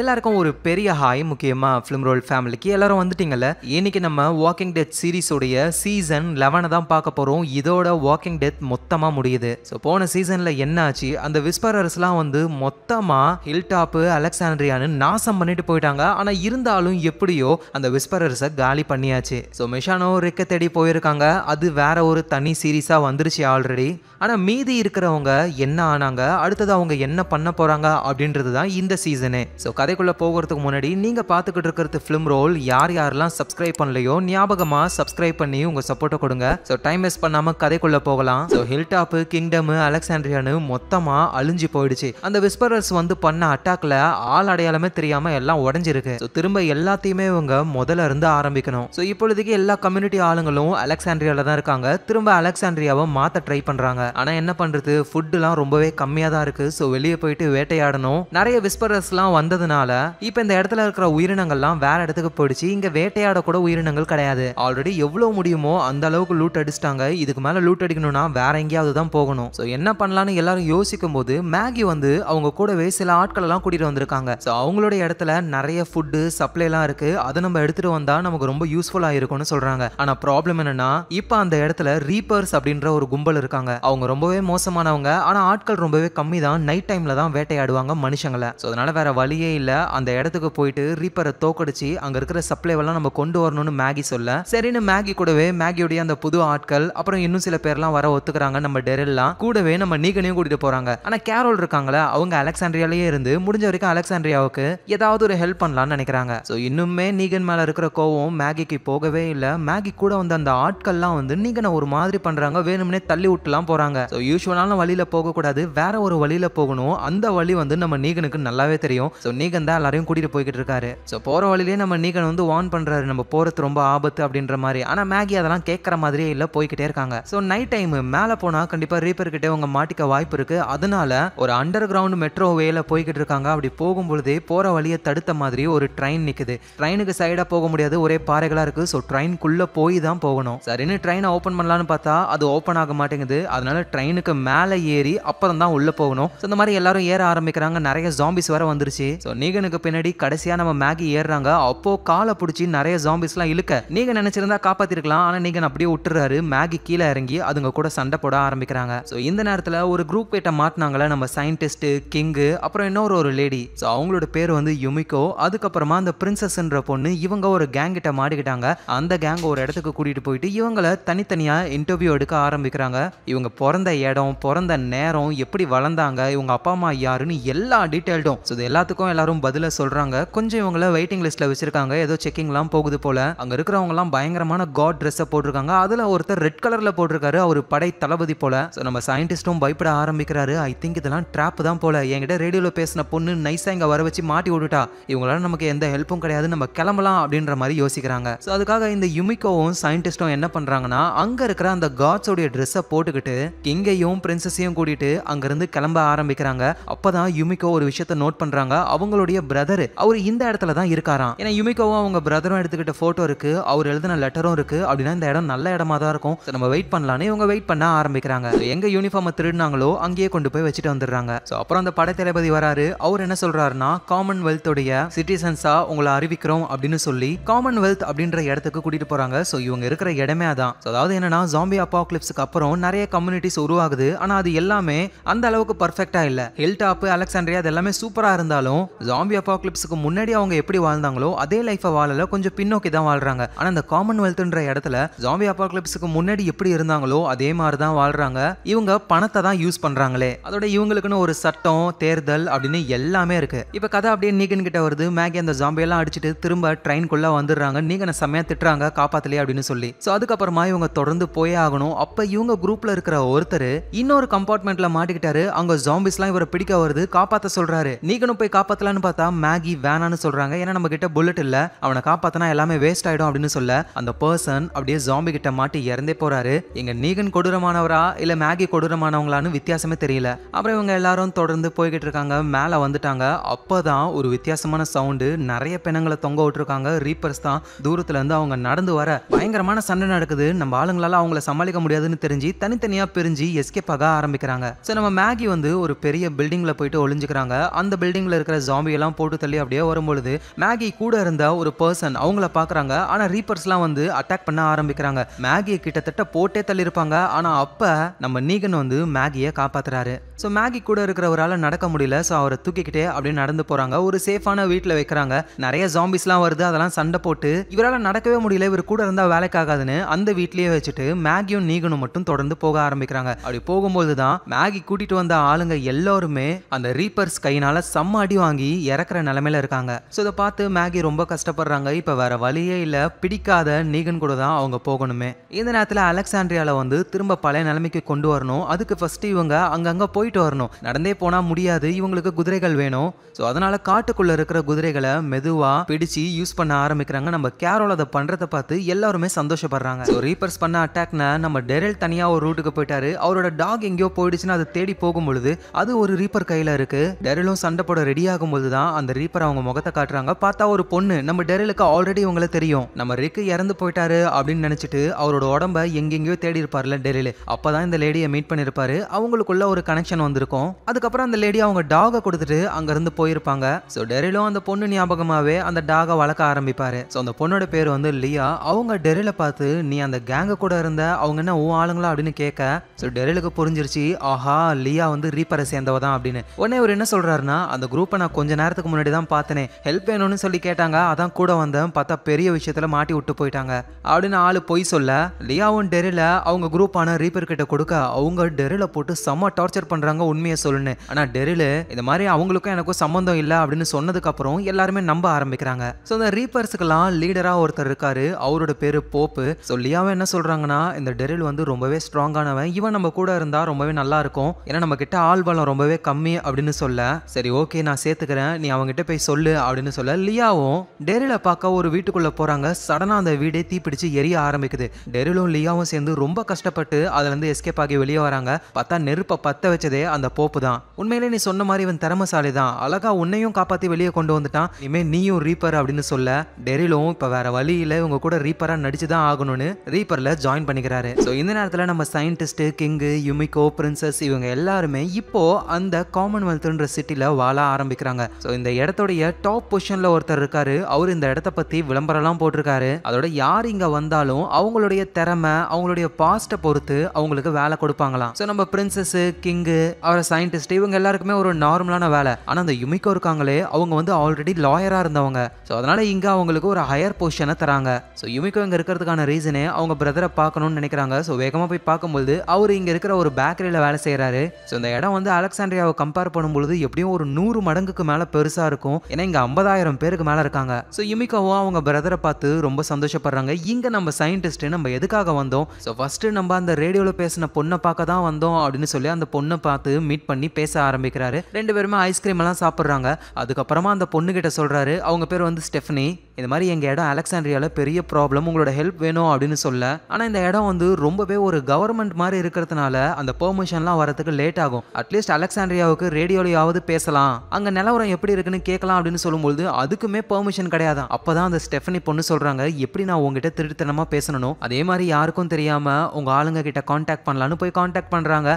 எல்லாருக்கும் ஒரு பெரிய ஹாய் முக்கியமாக ஃபிலிம் ரோல் ஃபேமிலிக்கு எல்லாரும் வந்துட்டீங்கல்ல இன்னைக்கு நம்ம வாக்கிங் டெத் சீரிஸோடைய சீசன் லெவனை தான் பார்க்க போகிறோம் இதோட வாக்கிங் டெத் மொத்தமாக முடியுது ஸோ போன சீசனில் என்ன ஆச்சு அந்த விஸ்பரர்ஸ்லாம் வந்து மொத்தமாக ஹில் டாப்பு அலெக்சாண்ட்ரியான்னு நாசம் பண்ணிட்டு போயிட்டாங்க ஆனால் இருந்தாலும் எப்படியோ அந்த விஸ்பரர்ஸை காலி பண்ணியாச்சு ஸோ மிஷானோ ரெக்க தேடி போயிருக்காங்க அது வேற ஒரு தனி சீரீஸாக வந்துருச்சு ஆல்ரெடி ஆனால் மீதி இருக்கிறவங்க என்ன ஆனாங்க அடுத்தது அவங்க என்ன பண்ண போகிறாங்க அப்படின்றது தான் இந்த சீசனே ஸோ கதைக்குள்ளே போகிறதுக்கு முன்னாடி நீங்கள் பார்த்துக்கிட்டு இருக்கிறது ஃபிலிம் ரோல் யார் யாரெல்லாம் சப்ஸ்கிரைப் பண்ணலையோ ஞாபகமாக சப்ஸ்கிரைப் பண்ணி உங்கள் சப்போர்ட்டை கொடுங்க ஸோ டைம் வேஸ்ட் பண்ணாமல் கதைக்குள்ளே போகலாம் ஸோ ஹில் டாப்பு கிங்டம் அலெக்சாண்ட்ரியானு மொத்தமாக அழிஞ்சு போயிடுச்சு அந்த விஸ்பரர்ஸ் வந்து பண்ண அட்டாக்ல ஆள் அடையாளமே தெரியாமல் எல்லாம் உடஞ்சிருக்கு ஸோ திரும்ப எல்லாத்தையுமே இவங்க முதல்ல இருந்து ஆரம்பிக்கணும் ஸோ இப்பொழுதுக்கு எல்லா கம்யூனிட்டி ஆளுங்களும் அலெக்சாண்ட்ரியால தான் இருக்காங்க திரும்ப அலெக்சாண்ட்ரியாவை மாற்ற ட்ரை பண்ணுறாங்க ஆனால் என்ன பண்ணுறது ஃபுட்டுலாம் ரொம்பவே கம்மியாக தான் இருக்குது ஸோ வெளியே போயிட்டு வேட்டையாடணும் நிறைய விஸ்பரர்ஸ்லாம் வந்ததுனால அதனால இப்போ இந்த இடத்துல இருக்கிற உயிரினங்கள்லாம் வேற இடத்துக்கு போயிடுச்சு இங்க வேட்டையாட கூட உயிரினங்கள் கிடையாது ஆல்ரெடி எவ்வளவு முடியுமோ அந்த அளவுக்கு லூட் அடிச்சிட்டாங்க இதுக்கு மேல லூட் அடிக்கணும்னா வேற எங்கேயாவது தான் போகணும் ஸோ என்ன பண்ணலாம்னு எல்லாரும் யோசிக்கும் போது மேகி வந்து அவங்க கூடவே சில ஆட்கள் எல்லாம் கூட்டிட்டு வந்திருக்காங்க ஸோ அவங்களோட இடத்துல நிறைய ஃபுட்டு சப்ளை எல்லாம் இருக்கு அதை நம்ம எடுத்துட்டு வந்தா நமக்கு ரொம்ப யூஸ்ஃபுல்லா இருக்கும்னு சொல்றாங்க ஆனா ப்ராப்ளம் என்னன்னா இப்போ அந்த இடத்துல ரீப்பர்ஸ் அப்படின்ற ஒரு கும்பல் இருக்காங்க அவங்க ரொம்பவே மோசமானவங்க ஆனா ஆட்கள் ரொம்பவே கம்மி தான் நைட் டைம்ல தான் வேட்டையாடுவாங்க மனுஷங்களை ஸோ அதனால வேற வழியே இல்லை இல்லை அந்த இடத்துக்கு போயிட்டு ரீப்பரை தோக்கடிச்சு அங்கே இருக்கிற சப்ளை எல்லாம் நம்ம கொண்டு வரணும்னு மேகி சொல்ல சரின்னு மேகி கூடவே மேகியோடைய அந்த புது ஆட்கள் அப்புறம் இன்னும் சில பேர்லாம் வர ஒத்துக்கிறாங்க நம்ம டெரெல்லாம் கூடவே நம்ம நீகனையும் கூட்டிட்டு போறாங்க ஆனா கேரோல் இருக்காங்களா அவங்க அலெக்சாண்ட்ரியாலேயே இருந்து முடிஞ்ச வரைக்கும் அலெக்சாண்ட்ரியாவுக்கு ஏதாவது ஒரு ஹெல்ப் பண்ணலாம்னு நினைக்கிறாங்க ஸோ இன்னுமே நீகன் மேல இருக்கிற கோவம் மேகிக்கு போகவே இல்லை மேகி கூட வந்து அந்த ஆட்கள்லாம் வந்து நீகனை ஒரு மாதிரி பண்றாங்க வேணும்னே தள்ளி விட்டுலாம் போறாங்க ஸோ யூஸ்வலான வழியில போகக்கூடாது வேற ஒரு வழியில போகணும் அந்த வழி வந்து நம்ம நீகனுக்கு நல்லாவே தெரியும் ஸோ நீகன் நீகன் தான் எல்லாரையும் கூட்டிகிட்டு போய்கிட்டு இருக்காரு ஸோ போகிற வழியிலே நம்ம நீகன் வந்து வார்ன் பண்ணுறாரு நம்ம போகிறது ரொம்ப ஆபத்து அப்படின்ற மாதிரி ஆனால் மேகி அதெல்லாம் கேட்குற மாதிரியே இல்லை போய்கிட்டே இருக்காங்க ஸோ நைட் டைம் மேலே போனால் கண்டிப்பாக ரீப்பர் கிட்டே உங்கள் மாட்டிக்க வாய்ப்பு இருக்குது அதனால ஒரு அண்டர் கிரவுண்ட் மெட்ரோ வேல போய்கிட்டு இருக்காங்க அப்படி போகும்பொழுதே போகிற வழியை தடுத்த மாதிரி ஒரு ட்ரெயின் நிற்குது ட்ரெயினுக்கு சைடாக போக முடியாது ஒரே பாறைகளாக இருக்குது ஸோ ட்ரெயின்குள்ளே போய் தான் போகணும் சரின்னு ட்ரெயினை ஓப்பன் பண்ணலான்னு பார்த்தா அது ஓப்பன் ஆக மாட்டேங்குது அதனால ட்ரெயினுக்கு மேலே ஏறி அப்புறம் தான் உள்ளே போகணும் ஸோ இந்த மாதிரி எல்லாரும் ஏற ஆரம்பிக்கிறாங்க நிறைய ஜாம்பிஸ் வர வந்துருச்சு ஸோ நீகனுக்கு பின்னாடி கடைசியா நம்ம மேகி ஏறுறாங்க அப்போ காலை பிடிச்சி நிறைய ஜாம்பிஸ்லாம் இழுக்க நீங்க நினைச்சிருந்தா காப்பாற்றிருக்கலாம் ஆனால் நீங்க அப்படியே விட்டுறாரு மேகி கீழே இறங்கி அதுங்க கூட சண்டை போட ஆரம்பிக்கிறாங்க ஸோ இந்த நேரத்தில் ஒரு குரூப் கிட்ட மாட்டினாங்களே நம்ம சயின்டிஸ்ட்டு கிங்கு அப்புறம் இன்னொரு ஒரு லேடி ஸோ அவங்களோட பேர் வந்து யுமிகோ அதுக்கப்புறமா அந்த பிரின்சஸ்ன்ற பொண்ணு இவங்க ஒரு கேங் கிட்ட மாடிக்கிட்டாங்க அந்த கேங் ஒரு இடத்துக்கு கூட்டிகிட்டு போயிட்டு இவங்களை தனித்தனியாக இன்டர்வியூ எடுக்க ஆரம்பிக்கிறாங்க இவங்க பிறந்த இடம் பிறந்த நேரம் எப்படி வளர்ந்தாங்க இவங்க அப்பா அம்மா யாருன்னு எல்லா டீட்டெயில்டும் ஸோ இது எல்லாத்துக்கும் எல்லா எல்லாரும் பதில சொல்றாங்க கொஞ்சம் இவங்கள வெயிட்டிங் லிஸ்ட்ல வச்சிருக்காங்க ஏதோ செக்கிங்லாம் போகுது போல அங்க எல்லாம் பயங்கரமான காட் ட்ரெஸ்ஸை போட்டிருக்காங்க அதுல ஒருத்தர் ரெட் கலர்ல போட்டிருக்காரு அவர் படை தளபதி போல ஸோ நம்ம சயின்டிஸ்டும் பயப்பட ஆரம்பிக்கிறாரு ஐ திங்க் இதெல்லாம் ட்ராப் தான் போல என்கிட்ட ரேடியோவில் பேசின பொண்ணு நைஸா இங்க வர வச்சு மாட்டி விட்டுட்டா இவங்களால நமக்கு எந்த ஹெல்ப்பும் கிடையாது நம்ம கிளம்பலாம் அப்படின்ற மாதிரி யோசிக்கிறாங்க ஸோ அதுக்காக இந்த யுமிக்கோவும் சயின்டிஸ்டும் என்ன பண்றாங்கன்னா அங்க இருக்கிற அந்த காட்ஸோடைய ட்ரெஸ்ஸை போட்டுக்கிட்டு கிங்கையும் பிரின்சஸையும் கூட்டிட்டு அங்கிருந்து கிளம்ப ஆரம்பிக்கிறாங்க அப்பதான் யுமிக்கோ ஒரு விஷயத்த நோட் பண்றாங்க அவங்க இவங்களுடைய பிரதர் அவர் இந்த இடத்துல தான் இருக்காராம் ஏன்னா யுமிகோவும் அவங்க பிரதரும் எடுத்துக்கிட்ட போட்டோ இருக்கு அவர் எழுதின லெட்டரும் இருக்கு அப்படின்னா இந்த இடம் நல்ல இடமா தான் இருக்கும் நம்ம வெயிட் பண்ணலான்னு இவங்க வெயிட் பண்ண ஆரம்பிக்கிறாங்க எங்க யூனிஃபார்ம் திருடினாங்களோ அங்கேயே கொண்டு போய் வச்சுட்டு வந்துடுறாங்க ஸோ அப்புறம் அந்த தளபதி வராரு அவர் என்ன சொல்றாருன்னா காமன்வெல்த் உடைய சிட்டிசன்ஸா உங்களை அறிவிக்கிறோம் அப்படின்னு சொல்லி காமன்வெல்த் அப்படின்ற இடத்துக்கு கூட்டிட்டு போறாங்க ஸோ இவங்க இருக்கிற இடமே அதான் அதாவது என்னன்னா ஜாம்பி அப்பாக்லிப்ஸுக்கு அப்புறம் நிறைய கம்யூனிட்டிஸ் உருவாகுது ஆனா அது எல்லாமே அந்த அளவுக்கு பர்ஃபெக்டா இல்ல ஹில் டாப் அலெக்சாண்டரியா அது எல்லாமே சூப்பரா இருந்தாலும் ஜாம்பி அப்பாக்லிப்ஸுக்கு முன்னாடி அவங்க எப்படி வாழ்ந்தாங்களோ அதே லைஃபை வாழல கொஞ்சம் பின்னோக்கி தான் வாழ்றாங்க ஆனால் இந்த காமன்வெல்த்ன்ற இடத்துல ஜாம்பி அப்பாக்லிப்ஸுக்கு முன்னாடி எப்படி இருந்தாங்களோ அதே மாதிரி தான் வாழ்றாங்க இவங்க பணத்தை தான் யூஸ் பண்றாங்களே அதோட இவங்களுக்குன்னு ஒரு சட்டம் தேர்தல் அப்படின்னு எல்லாமே இருக்கு இப்போ கதை அப்படியே நீகன் கிட்ட வருது மேகி அந்த ஜாம்பியெல்லாம் அடிச்சுட்டு திரும்ப ட்ரெயின்குள்ளே வந்துடுறாங்க நீங்கனை செம்மையா திட்டுறாங்க காப்பாத்தலையே அப்படின்னு சொல்லி ஸோ அதுக்கப்புறமா இவங்க தொடர்ந்து போயே ஆகணும் அப்போ இவங்க குரூப்ல இருக்கிற ஒருத்தர் இன்னொரு கம்பார்ட்மெண்ட்ல மாட்டிக்கிட்டாரு அங்கே ஜாம்பிஸ்லாம் இவரை பிடிக்க வருது காப்பாற்ற சொல்றாரு நீகனும் போய் காப்பாற்றலாம் பண்ணலான்னு பார்த்தா மேகி வேணான்னு சொல்றாங்க ஏன்னா நம்ம கிட்ட புல்லட் இல்ல அவனை காப்பாற்றினா எல்லாமே வேஸ்ட் ஆயிடும் அப்படின்னு சொல்ல அந்த பர்சன் அப்படியே ஜாம்பி கிட்ட மாட்டி இறந்தே போறாரு எங்க நீகன் கொடூரமானவரா இல்ல மேகி கொடூரமானவங்களான்னு வித்தியாசமே தெரியல அப்புறம் இவங்க எல்லாரும் தொடர்ந்து போய்கிட்டு இருக்காங்க மேல வந்துட்டாங்க அப்போ ஒரு வித்தியாசமான சவுண்டு நிறைய பிணங்களை தொங்க விட்டுருக்காங்க ரீப்பர்ஸ் தான் தூரத்துல இருந்து அவங்க நடந்து வர பயங்கரமான சண்டை நடக்குது நம்ம ஆளுங்களால அவங்கள சமாளிக்க முடியாதுன்னு தெரிஞ்சு தனித்தனியா பிரிஞ்சு எஸ்கேப் ஆக ஆரம்பிக்கிறாங்க சோ நம்ம மேகி வந்து ஒரு பெரிய பில்டிங்ல போயிட்டு ஒளிஞ்சுக்கிறாங்க அந்த பில்டிங்கில் இருக்கிற ஜாம்பி ஜாம்பியெல்லாம் போட்டு தள்ளி அப்படியே வரும்பொழுது மேகி கூட இருந்த ஒரு பர்சன் அவங்கள பார்க்குறாங்க ஆனால் ரீப்பர்ஸ்லாம் வந்து அட்டாக் பண்ண ஆரம்பிக்கிறாங்க மேகியை கிட்டத்தட்ட போட்டே தள்ளியிருப்பாங்க ஆனால் அப்போ நம்ம நீகன் வந்து மேகியை காப்பாத்துறாரு ஸோ மேகி கூட இருக்கிறவரால் நடக்க முடியல ஸோ அவரை தூக்கிக்கிட்டே அப்படியே நடந்து போகிறாங்க ஒரு சேஃபான வீட்டில் வைக்கிறாங்க நிறைய ஜாம்பிஸ்லாம் வருது அதெல்லாம் சண்டை போட்டு இவரால் நடக்கவே முடியல இவர் கூட இருந்தால் வேலைக்காகாதுன்னு அந்த வீட்லயே வச்சுட்டு மேகியும் நீகனும் மட்டும் தொடர்ந்து போக ஆரம்பிக்கிறாங்க அப்படி போகும்போது தான் மேகி கூட்டிகிட்டு வந்த ஆளுங்க எல்லாருமே அந்த ரீப்பர்ஸ் கையினால் சம்ம அடி வாங்கி இறக்குற நிலமையில இருக்காங்க ஸோ இதை பார்த்து மேகி ரொம்ப கஷ்டப்படுறாங்க இப்போ வேற வழியே இல்லை பிடிக்காத நீகன் கூட தான் அவங்க போகணுமே இந்த நேரத்தில் அலெக்சாண்ட்ரியால வந்து திரும்ப பழைய நிலைமைக்கு கொண்டு வரணும் அதுக்கு ஃபர்ஸ்ட் இவங்க அங்கங்கே போயிட்டு வரணும் நடந்தே போனால் முடியாது இவங்களுக்கு குதிரைகள் வேணும் ஸோ அதனால காட்டுக்குள்ளே இருக்கிற குதிரைகளை மெதுவாக பிடிச்சு யூஸ் பண்ண ஆரம்பிக்கிறாங்க நம்ம கேரோல் அதை பண்ணுறதை பார்த்து எல்லாருமே சந்தோஷப்படுறாங்க ஸோ ரீப்பர்ஸ் பண்ண அட்டாக்னா நம்ம டெரல் தனியாக ஒரு ரூட்டுக்கு போயிட்டாரு அவரோட டாக் எங்கேயோ போயிடுச்சுன்னா அதை தேடி போகும்பொழுது அது ஒரு ரீப்பர் கையில் இருக்கு டெரலும் சண்டை போட ரெடி ஆகும் போது தான் அந்த ரீப்பர் அவங்க முகத்தை காட்டுறாங்க பார்த்தா ஒரு பொண்ணு நம்ம டெரலுக்கு ஆல்ரெடி இவங்களை தெரியும் நம்ம ரிக்கு இறந்து போயிட்டாரு அப்படின்னு நினைச்சிட்டு அவரோட உடம்ப எங்கெங்கயோ தேடி இருப்பார்ல டெரில் அப்பதான் இந்த லேடியை மீட் பண்ணிருப்பாரு அவங்களுக்குள்ள ஒரு கனெக்ஷன் வந்திருக்கும் அதுக்கப்புறம் அந்த லேடி அவங்க டாகை கொடுத்துட்டு இருந்து போயிருப்பாங்க ஸோ டெரிலும் அந்த பொண்ணு ஞாபகமாவே அந்த டாகை வளர்க்க ஆரம்பிப்பாரு ஸோ அந்த பொண்ணோட பேர் வந்து லியா அவங்க டெரில பார்த்து நீ அந்த கேங்க கூட இருந்த அவங்க என்ன ஓ ஆளுங்களா அப்படின்னு கேட்க ஸோ டெரிலுக்கு புரிஞ்சிருச்சு ஆஹா லியா வந்து ரீப்பரை சேர்ந்தவதான் தான் அப்படின்னு உடனே அவர் என்ன சொல்றாருன்னா அந்த குரூப்பை நான் கொஞ்ச நேரத்துக்கு முன்னாடி தான் பார்த்தனே ஹெல்ப் வேணும்னு சொல்லி கேட்டாங்க அதான் கூட வந்தேன் பார்த்தா பெரிய விஷயத்தில் மாட்டி விட்டு போயிட்டாங்க அப்படின்னு ஆள் பொய் சொல்ல லியாவும் டெரில அவங்க குரூப்பான ரீப்பர் கிட்ட கொடுக்க அவங்க டெரில போட்டு செம்ம டார்ச்சர் பண்ணுறாங்க உண்மையை சொல்லுன்னு ஆனால் டெரில இந்த மாதிரி அவங்களுக்கும் எனக்கும் சம்மந்தம் இல்லை அப்படின்னு சொன்னதுக்கப்புறம் எல்லாருமே நம்ப ஆரம்பிக்கிறாங்க ஸோ இந்த ரீப்பர்ஸுக்கெல்லாம் லீடராக ஒருத்தர் இருக்காரு அவரோட பேர் போப்பு ஸோ லியாவும் என்ன சொல்கிறாங்கன்னா இந்த டெரில் வந்து ரொம்பவே ஸ்ட்ராங்கானவன் இவன் நம்ம கூட இருந்தால் ரொம்பவே நல்லா இருக்கும் ஏன்னா நம்ம கிட்ட ஆள் பலம் ரொம்பவே கம்மி அப்படின்னு சொல்ல சரி ஓகே நான் சேர்த்துக்கிறேன் கேட்குறேன் நீ அவங்ககிட்ட போய் சொல்லு அப்படின்னு சொல்ல லியாவும் டெரில பார்க்க ஒரு வீட்டுக்குள்ளே போகிறாங்க சடனாக அந்த வீடே தீப்பிடிச்சு எரிய ஆரம்பிக்குது டெரிலும் லியாவும் சேர்ந்து ரொம்ப கஷ்டப்பட்டு அதுலேருந்து எஸ்கேப் ஆகி வெளியே வராங்க பார்த்தா நெருப்பை பற்ற வச்சதே அந்த போப்பு தான் உண்மையிலே நீ சொன்ன மாதிரி இவன் திறமசாலி தான் அழகா உன்னையும் காப்பாற்றி வெளியே கொண்டு வந்துட்டான் இனிமேல் நீயும் ரீப்பர் அப்படின்னு சொல்ல டெரிலும் இப்போ வேற வழியில் இவங்க கூட ரீப்பராக நடிச்சு தான் ஆகணும்னு ரீப்பரில் ஜாயின் பண்ணிக்கிறாரு ஸோ இந்த நேரத்தில் நம்ம சயின்டிஸ்ட்டு கிங்கு யுமிகோ பிரின்சஸ் இவங்க எல்லாருமே இப்போ அந்த காமன்வெல்த்ன்ற சிட்டியில் வாழ ஆரம்பிக்கிறாங்க ஸோ இந்த இடத்துடைய டாப் பொசிஷனில் ஒருத்தர் இருக்காரு அவர் இந்த இடத்த பற்றி விளம்பரம்லாம் போட்டிருக்காரு அதோட யார் இங்கே வந்தாலும் அவங்களுடைய திறமை அவங்களுடைய பாஸ்ட்டை பொறுத்து அவங்களுக்கு வேலை கொடுப்பாங்களாம் ஸோ நம்ம பிரின்சஸ்ஸு கிங்கு அவரை சயின்டிஸ்ட் இவங்க எல்லாருக்குமே ஒரு நார்மலான வேலை ஆனால் அந்த யுமிக்கோ இருக்காங்களே அவங்க வந்து ஆல்ரெடி லாயராக இருந்தவங்க ஸோ அதனால் இங்கே அவங்களுக்கு ஒரு ஹையர் பொசிஷனை தராங்க ஸோ யுமிக்கோ இங்கே இருக்கிறதுக்கான ரீசனே அவங்க பிரதரை பார்க்கணும்னு நினைக்கிறாங்க ஸோ வேகமாக போய் பார்க்கும்போது அவர் இங்கே இருக்கிற ஒரு பேக்கரியில் வேலை செய்கிறாரு ஸோ இந்த இடம் வந்து அலெக்சாண்ட்ரியாவை கம்பேர் பண்ணும்பொழுது எப்படியும் ஒரு நூறு மடங்குக்கு மேலே மேல பெருசா இருக்கும் ஏன்னா இங்க ஐம்பதாயிரம் பேருக்கு மேலே இருக்காங்க சோ யுமிகாவும் அவங்க பிரதரை பார்த்து ரொம்ப சந்தோஷப்படுறாங்க இங்க நம்ம சயின்டிஸ்ட் நம்ம எதுக்காக வந்தோம் சோ ஃபர்ஸ்ட் நம்ம அந்த ரேடியோவில் பேசின பொண்ணை பார்க்க தான் வந்தோம் அப்படின்னு சொல்லி அந்த பொண்ணை பார்த்து மீட் பண்ணி பேச ஆரம்பிக்கிறாரு ரெண்டு பேருமே ஐஸ்கிரீம் எல்லாம் சாப்பிடுறாங்க அதுக்கப்புறமா அந்த பொண்ணு கிட்ட சொல்றாரு அவங்க பேர் வந்து ஸ்டெஃப்னி இந்த மாதிரி எங்கள் இடம் அலெக்சாண்ட்ரியால பெரிய ப்ராப்ளம் உங்களோட ஹெல்ப் வேணும் அப்படின்னு சொல்ல ஆனா இந்த இடம் வந்து ரொம்பவே ஒரு கவர்மெண்ட் மாதிரி இருக்கிறதுனால அந்த பெர்மிஷன்லாம் வரதுக்கு லேட் ஆகும் அட்லீஸ்ட் அலெக்சாண்ட்ரியாவுக்கு ரேடியோலையாவது பேசலாம் அங்க நிலவர படம் எப்படி இருக்குன்னு கேட்கலாம் அப்படின்னு சொல்லும்போது அதுக்குமே பெர்மிஷன் கிடையாது அப்போ தான் அந்த ஸ்டெஃபனி பொண்ணு சொல்கிறாங்க எப்படி நான் உங்ககிட்ட திருட்டுத்தனமாக பேசணும் அதே மாதிரி யாருக்கும் தெரியாமல் உங்கள் ஆளுங்க கிட்ட காண்டாக்ட் பண்ணலான்னு போய் காண்டாக்ட் பண்ணுறாங்க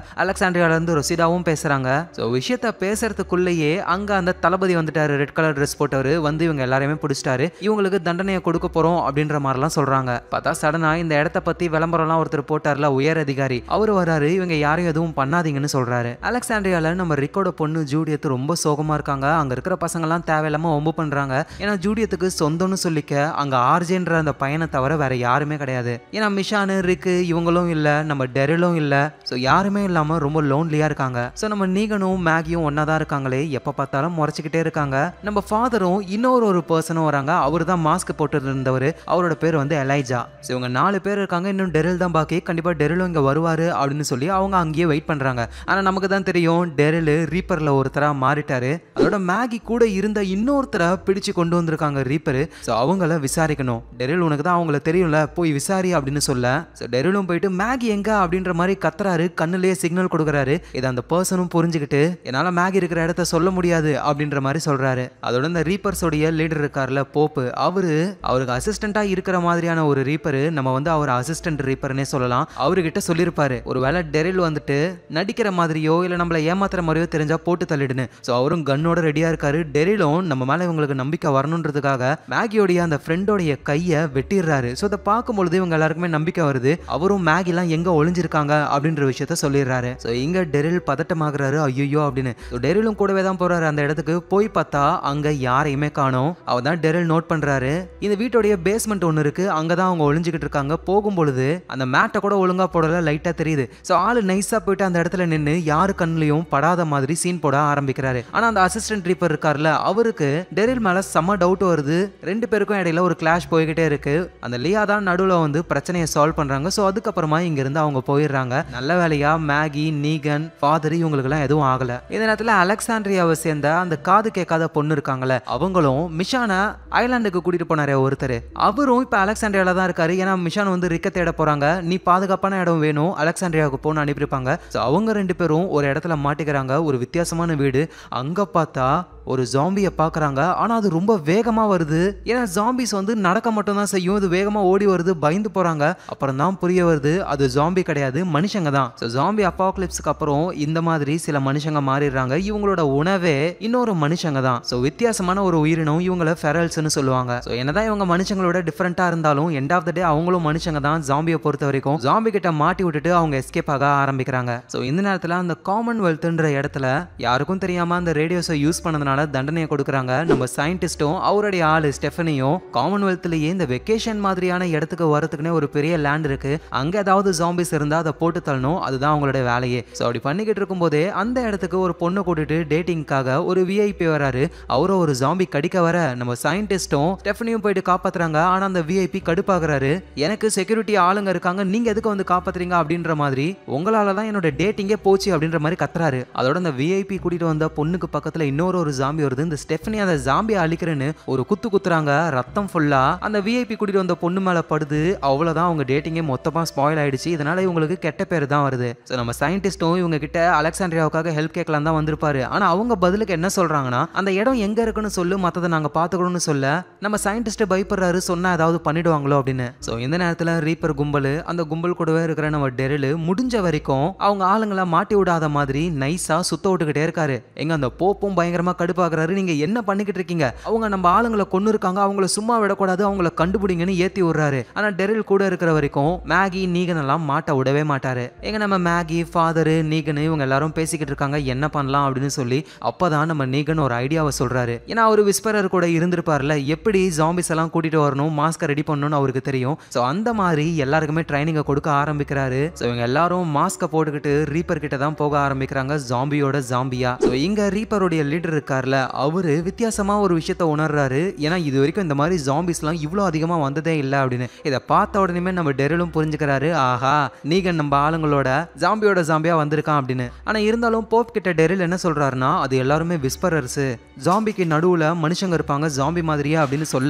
இருந்து ரொசிடாவும் பேசுகிறாங்க ஸோ விஷயத்த பேசுறதுக்குள்ளேயே அங்கே அந்த தளபதி வந்துட்டாரு ரெட் கலர் ட்ரெஸ் போட்டவர் வந்து இவங்க எல்லாருமே பிடிச்சிட்டாரு இவங்களுக்கு தண்டனையை கொடுக்க போகிறோம் அப்படின்ற மாதிரிலாம் சொல்கிறாங்க பார்த்தா சடனாக இந்த இடத்த பற்றி விளம்பரம்லாம் ஒருத்தர் போட்டார்ல உயர் அதிகாரி அவர் வராரு இவங்க யாரையும் எதுவும் பண்ணாதீங்கன்னு சொல்றாரு அலெக்சாண்ட்ரியாவில் நம்ம ரிக்கோட பொண்ணு ஜூடியத்து ரொம்ப சோகமாக இருக்காங்க அங்கே இருக்கிற பசங்கள்லாம் தேவையில்லாமல் ஒம்பு பண்ணுறாங்க ஏன்னா ஜூடியத்துக்கு சொந்தம்னு சொல்லிக்க அங்கே ஆர்ஜேன்ற அந்த பையனை தவிர வேற யாருமே கிடையாது ஏன்னா மிஷானு இருக்கு இவங்களும் இல்லை நம்ம டெரிலும் இல்லை ஸோ யாருமே இல்லாமல் ரொம்ப லோன்லியாக இருக்காங்க ஸோ நம்ம நீகனும் மேகியும் ஒன்றா தான் இருக்காங்களே எப்போ பார்த்தாலும் முறைச்சிக்கிட்டே இருக்காங்க நம்ம ஃபாதரும் இன்னொரு ஒரு பர்சனும் வராங்க அவர் தான் மாஸ்க் போட்டு இருந்தவர் அவரோட பேர் வந்து எலைஜா ஸோ இவங்க நாலு பேர் இருக்காங்க இன்னும் டெரில் தான் பாக்கி கண்டிப்பாக டெரிலும் இங்கே வருவார் அப்படின்னு சொல்லி அவங்க அங்கேயே வெயிட் பண்ணுறாங்க ஆனால் நமக்கு தான் தெரியும் டெரில் ரீப்பரில் ஒருத்தராக மாறிட்டாரு அதோட மேகி கூட இருந்த இன்னொருத்தரை பிடிச்சு கொண்டு வந்திருக்காங்க ரீப்பரு ஸோ அவங்கள விசாரிக்கணும் டெரில் உனக்கு தான் அவங்கள தெரியும்ல போய் விசாரி அப்படின்னு சொல்ல ஸோ டெரிலும் போயிட்டு மேகி எங்க அப்படின்ற மாதிரி கத்துறாரு கண்ணுலேயே சிக்னல் கொடுக்குறாரு இதை அந்த பர்சனும் புரிஞ்சுக்கிட்டு என்னால் மேகி இருக்கிற இடத்த சொல்ல முடியாது அப்படின்ற மாதிரி சொல்றாரு அதோட இந்த ரீப்பர்ஸோடைய லீடர் இருக்கார்ல போப்பு அவரு அவருக்கு அசிஸ்டண்டா இருக்கிற மாதிரியான ஒரு ரீப்பர் நம்ம வந்து அவர் அசிஸ்டன்ட் ரீப்பர்னே சொல்லலாம் அவர்கிட்ட சொல்லியிருப்பாரு ஒரு வேலை டெரில் வந்துட்டு நடிக்கிற மாதிரியோ இல்லை நம்மளை ஏமாத்துற மாதிரியோ தெரிஞ்சா போட்டு தள்ளிடுன்னு ஸோ அவரும் கன்னோட ரெடி ரெடியாக இருக்காரு டெரிலும் நம்ம மேலே இவங்களுக்கு நம்பிக்கை வரணுன்றதுக்காக மேகியோடைய அந்த ஃப்ரெண்டோடைய கையை வெட்டிடுறாரு ஸோ அதை பார்க்கும்பொழுது இவங்க எல்லாருக்குமே நம்பிக்கை வருது அவரும் மேகிலாம் எங்கே ஒளிஞ்சிருக்காங்க அப்படின்ற விஷயத்த சொல்லிடுறாரு ஸோ இங்கே டெரில் பதட்டமாகறாரு ஐயோ அப்படின்னு ஸோ டெரிலும் கூடவே தான் போகிறாரு அந்த இடத்துக்கு போய் பார்த்தா அங்கே யாரையுமே காணும் அவர் தான் டெரில் நோட் பண்ணுறாரு இந்த வீட்டோடைய பேஸ்மெண்ட் ஒன்று இருக்குது அங்கே தான் அவங்க ஒளிஞ்சிக்கிட்டு இருக்காங்க போகும்பொழுது அந்த மேட்டை கூட ஒழுங்காக போடல லைட்டாக தெரியுது ஸோ ஆள் நைஸாக போயிட்டு அந்த இடத்துல நின்று யாரு கண்ணிலையும் படாத மாதிரி சீன் போட ஆரம்பிக்கிறாரு ஆனால் அந்த அசிஸ்டன்ட் ட்ரீப்பர் இருக்கார்ல அவருக்கு டெரில் மேல செம்ம டவுட் வருது ரெண்டு பேருக்கும் இடையில ஒரு கிளாஷ் போய்கிட்டே இருக்கு அந்த லியா தான் நடுவில் வந்து பிரச்சனையை சால்வ் பண்றாங்க ஸோ அதுக்கப்புறமா இருந்து அவங்க போயிடுறாங்க நல்ல வேலையா மேகி நீகன் ஃபாதர் இவங்களுக்குலாம் எதுவும் ஆகல இந்த நேரத்தில் அலெக்சாண்ட்ரியாவை சேர்ந்த அந்த காது கேட்காத பொண்ணு இருக்காங்கல்ல அவங்களும் மிஷானா ஐலாண்டுக்கு கூட்டிட்டு போனாரு ஒருத்தர் அவரும் இப்போ அலெக்சாண்ட்ரியால தான் இருக்காரு ஏன்னா மிஷான் வந்து ரிக்க தேட போறாங்க நீ பாதுகாப்பான இடம் வேணும் அலெக்சாண்ட்ரியாவுக்கு போன அனுப்பியிருப்பாங்க ஸோ அவங்க ரெண்டு பேரும் ஒரு இடத்துல மாட்டிக்கிறாங்க ஒரு வித்தியாசமான வீடு அங்க பார்த்தா 감사합니다. ஒரு ஜாம்பியை பார்க்குறாங்க ஆனால் அது ரொம்ப வேகமாக வருது ஏன்னா ஜாம்பிஸ் வந்து நடக்க மட்டும்தான் செய்யும் இது வேகமாக ஓடி வருது பயந்து போகிறாங்க அப்புறம் தான் புரிய வருது அது ஜாம்பி கிடையாது மனுஷங்க தான் ஸோ ஜாம்பி அப்பாக்லிப்ஸுக்கு அப்புறம் இந்த மாதிரி சில மனுஷங்க மாறிடுறாங்க இவங்களோட உணவே இன்னொரு மனுஷங்க தான் ஸோ வித்தியாசமான ஒரு உயிரினம் இவங்கள ஃபெரல்ஸ்னு சொல்லுவாங்க ஸோ என்னதான் இவங்க மனுஷங்களோட டிஃப்ரெண்ட்டாக இருந்தாலும் எண்ட் ஆஃப் த டே அவங்களும் மனுஷங்க தான் ஜாம்பியை பொறுத்த வரைக்கும் ஜாம்பி கிட்ட மாட்டி விட்டுட்டு அவங்க எஸ்கேப் ஆக ஆரம்பிக்கிறாங்க ஸோ இந்த நேரத்தில் அந்த காமன்வெல்த்ன்ற இடத்துல யாருக்கும் தெரியாமல் அந்த ரேடியோஸை யூஸ் பண்ணதுனால பண்ணுறதுனால தண்டனையை கொடுக்குறாங்க நம்ம சயின்டிஸ்ட்டும் அவருடைய ஆள் ஸ்டெஃபனியும் காமன்வெல்த்லேயே இந்த வெக்கேஷன் மாதிரியான இடத்துக்கு வரத்துக்குன்னே ஒரு பெரிய லேண்ட் இருக்கு அங்கே ஏதாவது ஜாம்பிஸ் இருந்தால் அதை போட்டு தள்ளணும் அதுதான் அவங்களோட வேலையே ஸோ அப்படி பண்ணிக்கிட்டு இருக்கும்போதே அந்த இடத்துக்கு ஒரு பொண்ணை கூட்டிட்டு டேட்டிங்காக ஒரு விஐபி வராரு அவரும் ஒரு ஜாம்பி கடிக்க வர நம்ம சயின்டிஸ்ட்டும் ஸ்டெஃபனியும் போயிட்டு காப்பாத்துறாங்க ஆனால் அந்த விஐபி கடுப்பாகிறாரு எனக்கு செக்யூரிட்டி ஆளுங்க இருக்காங்க நீங்க எதுக்கு வந்து காப்பாத்துறீங்க அப்படின்ற மாதிரி உங்களால தான் என்னோட டேட்டிங்கே போச்சு அப்படின்ற மாதிரி கத்துறாரு அதோட அந்த விஐபி கூட்டிட்டு வந்த பொண்ணுக்கு பக்கத்துல இன்னொரு ஒரு ஜாம்பி வருது இந்த ஸ்டெஃபனி அந்த ஜாம்பி அழிக்கிறேன்னு ஒரு குத்து குத்துறாங்க ரத்தம் ஃபுல்லா அந்த விஐபி குடிட்டு வந்த பொண்ணு மேல படுது அவ்வளவுதான் அவங்க டேட்டிங்கே மொத்தமா ஸ்பாயில் ஆயிடுச்சு இதனால இவங்களுக்கு கெட்ட பேர் தான் வருது ஸோ நம்ம சயின்டிஸ்டும் இவங்க கிட்ட அலெக்சாண்ட்ரியாவுக்காக ஹெல்ப் கேட்கலாம் தான் வந்திருப்பாரு ஆனா அவங்க பதிலுக்கு என்ன சொல்றாங்கன்னா அந்த இடம் எங்க இருக்குன்னு சொல்லு மத்ததை நாங்க பாத்துக்கணும்னு சொல்ல நம்ம சயின்டிஸ்ட் பயப்படுறாரு சொன்னா ஏதாவது பண்ணிடுவாங்களோ அப்படின்னு ஸோ இந்த நேரத்துல ரீப்பர் கும்பல் அந்த கும்பல் கூடவே இருக்கிற நம்ம டெரில் முடிஞ்ச வரைக்கும் அவங்க ஆளுங்களை மாட்டி விடாத மாதிரி நைஸா சுத்த விட்டுக்கிட்டே இருக்காரு எங்க அந்த போப்பும் பயங்கரமா கடுப்பு பார்க்குறாரு நீங்கள் என்ன பண்ணிக்கிட்டு இருக்கீங்க அவங்க நம்ம ஆளுங்களை கொண்டு இருக்காங்க அவங்கள சும்மா விடக்கூடாது அவங்கள கண்டுபிடிங்கன்னு ஏற்றி விடுறாரு ஆனால் டெரில் கூட இருக்கிற வரைக்கும் மேகி நீகன் எல்லாம் மாட்ட விடவே மாட்டாரு எங்கள் நம்ம மேகி ஃபாதரு நீகன் இவங்க எல்லாரும் பேசிக்கிட்டு இருக்காங்க என்ன பண்ணலாம் அப்படின்னு சொல்லி அப்போதான் நம்ம நீகன் ஒரு ஐடியாவை சொல்கிறாரு ஏன்னா அவர் விஸ்பரர் கூட இருந்திருப்பார்ல எப்படி ஜாம்பிஸ் எல்லாம் கூட்டிகிட்டு வரணும் மாஸ்க் ரெடி பண்ணணும்னு அவருக்கு தெரியும் ஸோ அந்த மாதிரி எல்லாருக்குமே ட்ரைனிங்கை கொடுக்க ஆரம்பிக்கிறாரு ஸோ இவங்க எல்லாரும் மாஸ்க்கை போட்டுக்கிட்டு ரீப்பர் கிட்ட தான் போக ஆரம்பிக்கிறாங்க ஜாம்பியோட ஜாம்பியா ஸோ இங்கே ரீப்பருடைய லீடர் இருக்கார் காரில் அவர் வித்தியாசமாக ஒரு விஷயத்த உணர்றாரு ஏன்னா இது வரைக்கும் இந்த மாதிரி ஜாம்பிஸ்லாம் இவ்வளோ அதிகமாக வந்ததே இல்லை அப்படின்னு இதை பார்த்த உடனே நம்ம டெரலும் புரிஞ்சுக்கிறாரு ஆஹா நீகன் நம்ம ஆளுங்களோட ஜாம்பியோட ஜாம்பியாக வந்திருக்கான் அப்படின்னு ஆனால் இருந்தாலும் போப் கிட்ட டெரில் என்ன சொல்கிறாருன்னா அது எல்லாருமே விஸ்பரர்ஸு ஜாம்பிக்கு நடுவில் மனுஷங்க இருப்பாங்க ஜாம்பி மாதிரியா அப்படின்னு சொல்ல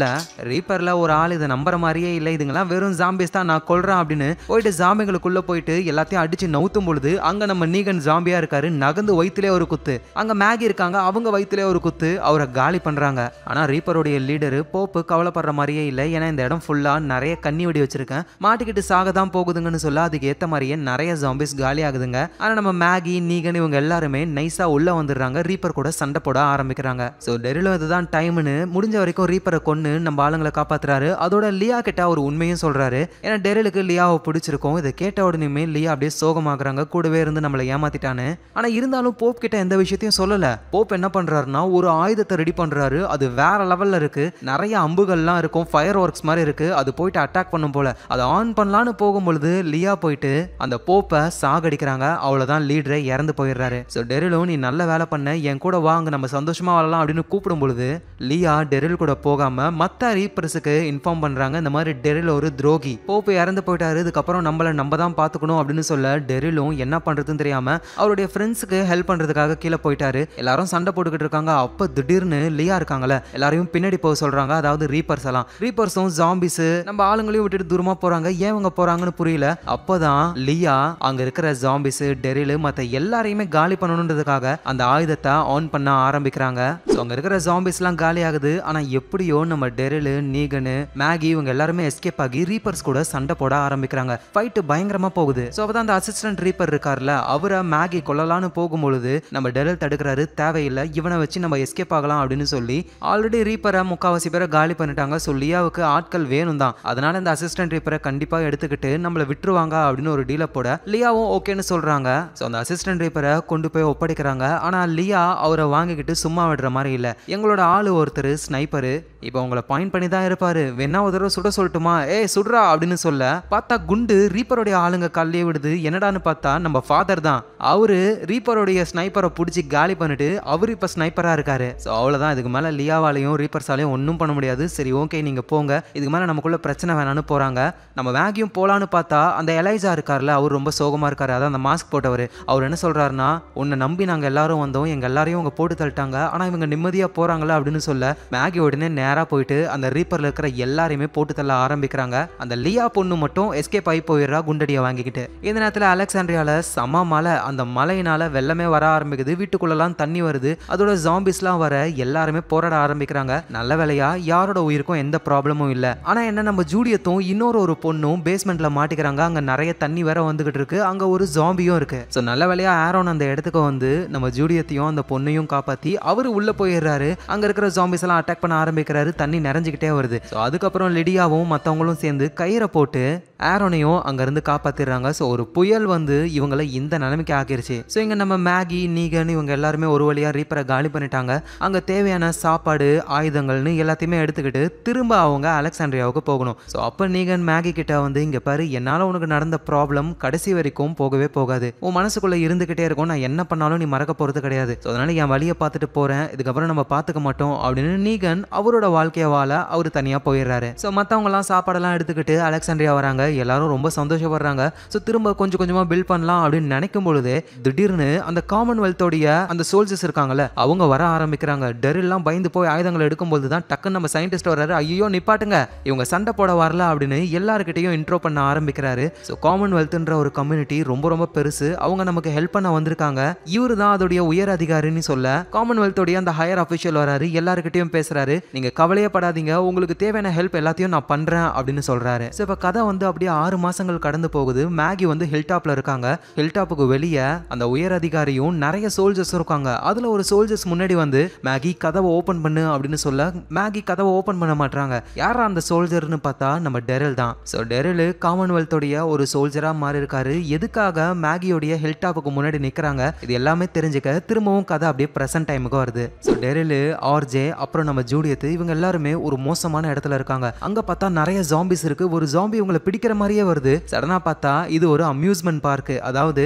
ரீப்பரில் ஒரு ஆள் இதை நம்புற மாதிரியே இல்லை இதுங்களாம் வெறும் ஜாம்பிஸ் தான் நான் கொள்றேன் அப்படின்னு போயிட்டு ஜாம்பிகளுக்குள்ளே போயிட்டு எல்லாத்தையும் அடித்து நவுத்தும் பொழுது அங்கே நம்ம நீகன் ஜாம்பியாக இருக்காரு நகர்ந்து வயிற்றுலேயே ஒரு குத்து அங்கே மேகி இருக்காங்க அவங்க வயிற்றுல மூக்கிலே ஒரு குத்து அவரை காலி பண்ணுறாங்க ஆனால் ரீப்பருடைய லீடரு போப்பு கவலைப்படுற மாதிரியே இல்லை ஏன்னா இந்த இடம் ஃபுல்லாக நிறைய கண்ணி வெடி வச்சிருக்கேன் மாட்டிக்கிட்டு சாக தான் போகுதுங்கன்னு சொல்ல அதுக்கு ஏற்ற மாதிரியே நிறைய ஜாம்பிஸ் காலி ஆகுதுங்க ஆனால் நம்ம மேகி நீகன் இவங்க எல்லாருமே நைஸாக உள்ளே வந்துடுறாங்க ரீப்பர் கூட சண்டை போட ஆரம்பிக்கிறாங்க ஸோ டெரிலோ இதுதான் டைம்னு முடிஞ்ச வரைக்கும் ரீப்பரை கொன்று நம்ம ஆளுங்களை காப்பாற்றுறாரு அதோட லியா கிட்ட அவர் உண்மையும் சொல்கிறாரு ஏன்னா டெரிலுக்கு லியாவை பிடிச்சிருக்கும் இதை கேட்ட உடனேயுமே லியா அப்படியே சோகமாகறாங்க கூடவே இருந்து நம்மளை ஏமாத்திட்டான்னு ஆனால் இருந்தாலும் போப் கிட்ட எந்த விஷயத்தையும் சொல்லலை போப் என்ன பண்ணுறாரு பண்றாருன்னா ஒரு ஆயுதத்தை ரெடி பண்றாரு அது வேற லெவல்ல இருக்கு நிறைய அம்புகள்லாம் இருக்கும் ஃபயர் ஒர்க்ஸ் மாதிரி இருக்கு அது போயிட்டு அட்டாக் பண்ணும் போல அதை ஆன் பண்ணலான்னு போகும்பொழுது லியா போயிட்டு அந்த போப்பை சாகடிக்கிறாங்க அவ்வளோதான் லீடரை இறந்து போயிடுறாரு ஸோ டெரிலோ நீ நல்ல வேலை பண்ண என் கூட வாங்க நம்ம சந்தோஷமா வரலாம் அப்படின்னு கூப்பிடும் பொழுது லியா டெரில் கூட போகாம மற்ற ரீப்பர்ஸுக்கு இன்ஃபார்ம் பண்றாங்க இந்த மாதிரி டெரில் ஒரு துரோகி போப்பு இறந்து போயிட்டாரு இதுக்கப்புறம் நம்மள நம்ம தான் பார்த்துக்கணும் அப்படின்னு சொல்ல டெரிலும் என்ன பண்றதுன்னு தெரியாம அவருடைய ஃப்ரெண்ட்ஸுக்கு ஹெல்ப் பண்றதுக்காக கீழே போயிட்டாரு எல்லாரும் சண்டை போட்டுக்கிட்டு இருக்காங்க இருக்காங்க அப்போ திடீர்னு லியா இருக்காங்கல்ல எல்லாரையும் பின்னாடி போக சொல்றாங்க அதாவது ரீப்பர்ஸ் எல்லாம் ரீப்பர்ஸும் ஜாம்பிஸ் நம்ம ஆளுங்களையும் விட்டுட்டு தூரமாக போறாங்க ஏன் அவங்க போறாங்கன்னு புரியல அப்போதான் லியா அங்க இருக்கிற ஜாம்பிஸ் டெரிலு மற்ற எல்லாரையுமே காலி பண்ணணுன்றதுக்காக அந்த ஆயுதத்தை ஆன் பண்ண ஆரம்பிக்கிறாங்க ஸோ இருக்கிற இருக்கிற எல்லாம் காலி ஆகுது ஆனா எப்படியோ நம்ம டெரிலு நீகனு மேகி இவங்க எல்லாருமே எஸ்கேப் ஆகி ரீப்பர்ஸ் கூட சண்டை போட ஆரம்பிக்கிறாங்க ஃபைட்டு பயங்கரமா போகுது ஸோ அப்போ அந்த அசிஸ்டன்ட் ரீப்பர் இருக்கார்ல அவரை மேகி கொள்ளலான்னு போகும்பொழுது நம்ம டெரில் தடுக்கிறாரு தேவையில்லை இவனை வச்சு நம்ம எஸ்கேப் ஆகலாம் அப்படின்னு சொல்லி ஆல்ரெடி ரீப்பரை முக்காவாசி பேரை காலி பண்ணிட்டாங்க ஸோ லியாவுக்கு ஆட்கள் வேணும் தான் அதனால இந்த அசிஸ்டன்ட் ரீப்பரை கண்டிப்பாக எடுத்துக்கிட்டு நம்மளை விட்டுருவாங்க அப்படின்னு ஒரு டீலை போட லியாவும் ஓகேன்னு சொல்கிறாங்க ஸோ அந்த அசிஸ்டன்ட் ரீப்பரை கொண்டு போய் ஒப்படைக்கிறாங்க ஆனால் லியா அவரை வாங்கிக்கிட்டு சும்மா விடுற மாதிரி இல்லை எங்களோட ஆள் ஒருத்தர் ஸ்னைப்பரு இப்போ உங்களை பாயிண்ட் பண்ணி தான் இருப்பாரு வேணா ஒரு தடவை சுட சொல்லட்டுமா ஏ சுடுறா அப்படின்னு சொல்ல பார்த்தா குண்டு ரீப்பருடைய ஆளுங்க கல்லையே விடுது என்னடான்னு பார்த்தா நம்ம ஃபாதர் தான் அவரு ரீப்பருடைய ஸ்னைப்பரை பிடிச்சி காலி பண்ணிட்டு அவர் இப்போ ஸ்னைப்பர் ரீப்பராக இருக்காரு ஸோ அவ்வளோதான் இதுக்கு மேலே லியாவாலையும் ரீப்பர்ஸாலையும் ஒன்றும் பண்ண முடியாது சரி ஓகே நீங்கள் போங்க இதுக்கு மேலே நமக்குள்ள பிரச்சனை வேணான்னு போகிறாங்க நம்ம வேகியும் போகலான்னு பார்த்தா அந்த எலைஜா இருக்கார்ல அவர் ரொம்ப சோகமாக இருக்காரு அதான் அந்த மாஸ்க் போட்டவர் அவர் என்ன சொல்கிறாருன்னா உன்னை நம்பி நாங்கள் எல்லாரும் வந்தோம் எங்கள் எல்லாரையும் அவங்க போட்டு தள்ளிட்டாங்க ஆனால் இவங்க நிம்மதியாக போகிறாங்களா அப்படின்னு சொல்ல மேகி உடனே நேராக போயிட்டு அந்த ரீப்பரில் இருக்கிற எல்லாரையுமே போட்டு தள்ள ஆரம்பிக்கிறாங்க அந்த லியா பொண்ணு மட்டும் எஸ்கேப் ஆகி போயிடுறா குண்டடியை வாங்கிக்கிட்டு இந்த நேரத்தில் அலெக்சாண்ட்ரியாவில் சம மலை அந்த மலையினால் வெள்ளமே வர ஆரம்பிக்குது வீட்டுக்குள்ளெல்லாம் தண்ணி வருது அதோட ஜாம்பிஸ்லாம் வர எல்லாருமே போராட ஆரம்பிக்கிறாங்க நல்ல வேலையா யாரோட உயிருக்கும் எந்த ப்ராப்ளமும் இல்லை ஆனால் என்ன நம்ம ஜூடியத்தும் இன்னொரு ஒரு பொண்ணும் பேஸ்மெண்ட்டில் மாட்டிக்கிறாங்க அங்கே நிறைய தண்ணி வேற வந்துகிட்டு இருக்கு அங்கே ஒரு ஜாம்பியும் இருக்கு ஸோ நல்ல வேலையா ஆரோன் அந்த இடத்துக்கு வந்து நம்ம ஜூடியத்தையும் அந்த பொண்ணையும் காப்பாற்றி அவர் உள்ளே போயிடுறாரு அங்கே இருக்கிற ஜாம்பிஸ் எல்லாம் அட்டாக் பண்ண ஆரம்பிக்கிறாரு தண்ணி நிறைஞ்சிக்கிட்டே வருது ஸோ அதுக்கப்புறம் லிடியாவும் மற்றவங்களும் சேர்ந்து கயிறை போட்டு ஆரோனையும் அங்கேருந்து காப்பாற்றிடுறாங்க ஸோ ஒரு புயல் வந்து இவங்களை இந்த நிலைமைக்கு ஆக்கிருச்சு ஸோ இங்கே நம்ம மேகி நீகன் இவங்க எல்லாருமே ஒரு வழியாக ரீப்பரை காலி பண்ணிட்டாங்க அங்கே தேவையான சாப்பாடு ஆயுதங்கள்னு எல்லாத்தையுமே எடுத்துக்கிட்டு திரும்ப அவங்க அலெக்சாண்ட்ரியாவுக்கு போகணும் ஸோ அப்போ நீகன் மேகி கிட்ட வந்து இங்க பாரு என்னால் உனக்கு நடந்த ப்ராப்ளம் கடைசி வரைக்கும் போகவே போகாது உன் மனசுக்குள்ளே இருந்துக்கிட்டே இருக்கும் நான் என்ன பண்ணாலும் நீ மறக்க போறது கிடையாது ஸோ அதனால் என் வழியை பார்த்துட்டு போகிறேன் இதுக்கப்புறம் நம்ம பார்த்துக்க மாட்டோம் அப்படின்னு நீகன் அவரோட வாழ்க்கையை வாழ அவர் தனியாக போயிடுறாரு ஸோ மற்றவங்கலாம் சாப்பாடெல்லாம் எடுத்துக்கிட்டு அலெக்சாண்ட்ரியா வராங்க எல்லாரும் ரொம்ப சந்தோஷப்படுறாங்க ஸோ திரும்ப கொஞ்சம் கொஞ்சமாக பில் பண்ணலாம் அப்படின்னு நினைக்கும் பொழுது திடீர்னு அந்த காமன்வெல்த்தோடைய அந்த சோல்ஜர்ஸ் இருக்காங்கல்ல அவங்க அவங்க வர ஆரம்பிக்கிறாங்க டெரில்லாம் பயந்து போய் ஆயுதங்களை எடுக்கும்போது தான் டக்குன்னு நம்ம சயின்டிஸ்ட் வர்றாரு ஐயோ நிப்பாட்டுங்க இவங்க சண்டை போட வரல அப்படின்னு எல்லாருக்கிட்டையும் இன்ட்ரோ பண்ண ஆரம்பிக்கிறாரு ஸோ காமன்வெல்த்ன்ற ஒரு கம்யூனிட்டி ரொம்ப ரொம்ப பெருசு அவங்க நமக்கு ஹெல்ப் பண்ண வந்திருக்காங்க இவரு தான் அதோடைய உயர் அதிகாரின்னு சொல்ல காமன்வெல்த்தோடைய அந்த ஹையர் அஃபிஷியல் வராரு எல்லாருக்கிட்டையும் பேசுறாரு நீங்க கவலையே படாதீங்க உங்களுக்கு தேவையான ஹெல்ப் எல்லாத்தையும் நான் பண்றேன் அப்படின்னு சொல்றாரு ஸோ இப்போ கதை வந்து அப்படியே ஆறு மாசங்கள் கடந்து போகுது மேகி வந்து ஹில்டாப்ல இருக்காங்க ஹில்டாப்புக்கு வெளியே அந்த உயர் அதிகாரியும் நிறைய சோல்ஜர்ஸ் இருக்காங்க அதுல ஒரு சோல்ஜர்ஸ் முன்னாடி வந்து மேகி கதவை ஓப்பன் பண்ணு அப்படின்னு சொல்ல மேகி கதவை ஓப்பன் பண்ண மாட்டாங்க யாரா அந்த சோல்ஜர்னு பார்த்தா நம்ம டெரல் தான் ஸோ டெரல் காமன்வெல்த்தோடைய ஒரு சோல்ஜரா மாறி இருக்காரு எதுக்காக மேகியோடைய ஹெல்த் டாப்புக்கு முன்னாடி நிற்கிறாங்க இது எல்லாமே தெரிஞ்சுக்க திரும்பவும் கதை அப்படியே பிரசன்ட் டைமுக்கு வருது ஸோ டெரலு ஆர்ஜே அப்புறம் நம்ம ஜூடியத்து இவங்க எல்லாருமே ஒரு மோசமான இடத்துல இருக்காங்க அங்கே பார்த்தா நிறைய ஜாம்பிஸ் இருக்கு ஒரு ஜாம்பி இவங்களை பிடிக்கிற மாதிரியே வருது சடனாக பார்த்தா இது ஒரு அம்யூஸ்மெண்ட் பார்க்கு அதாவது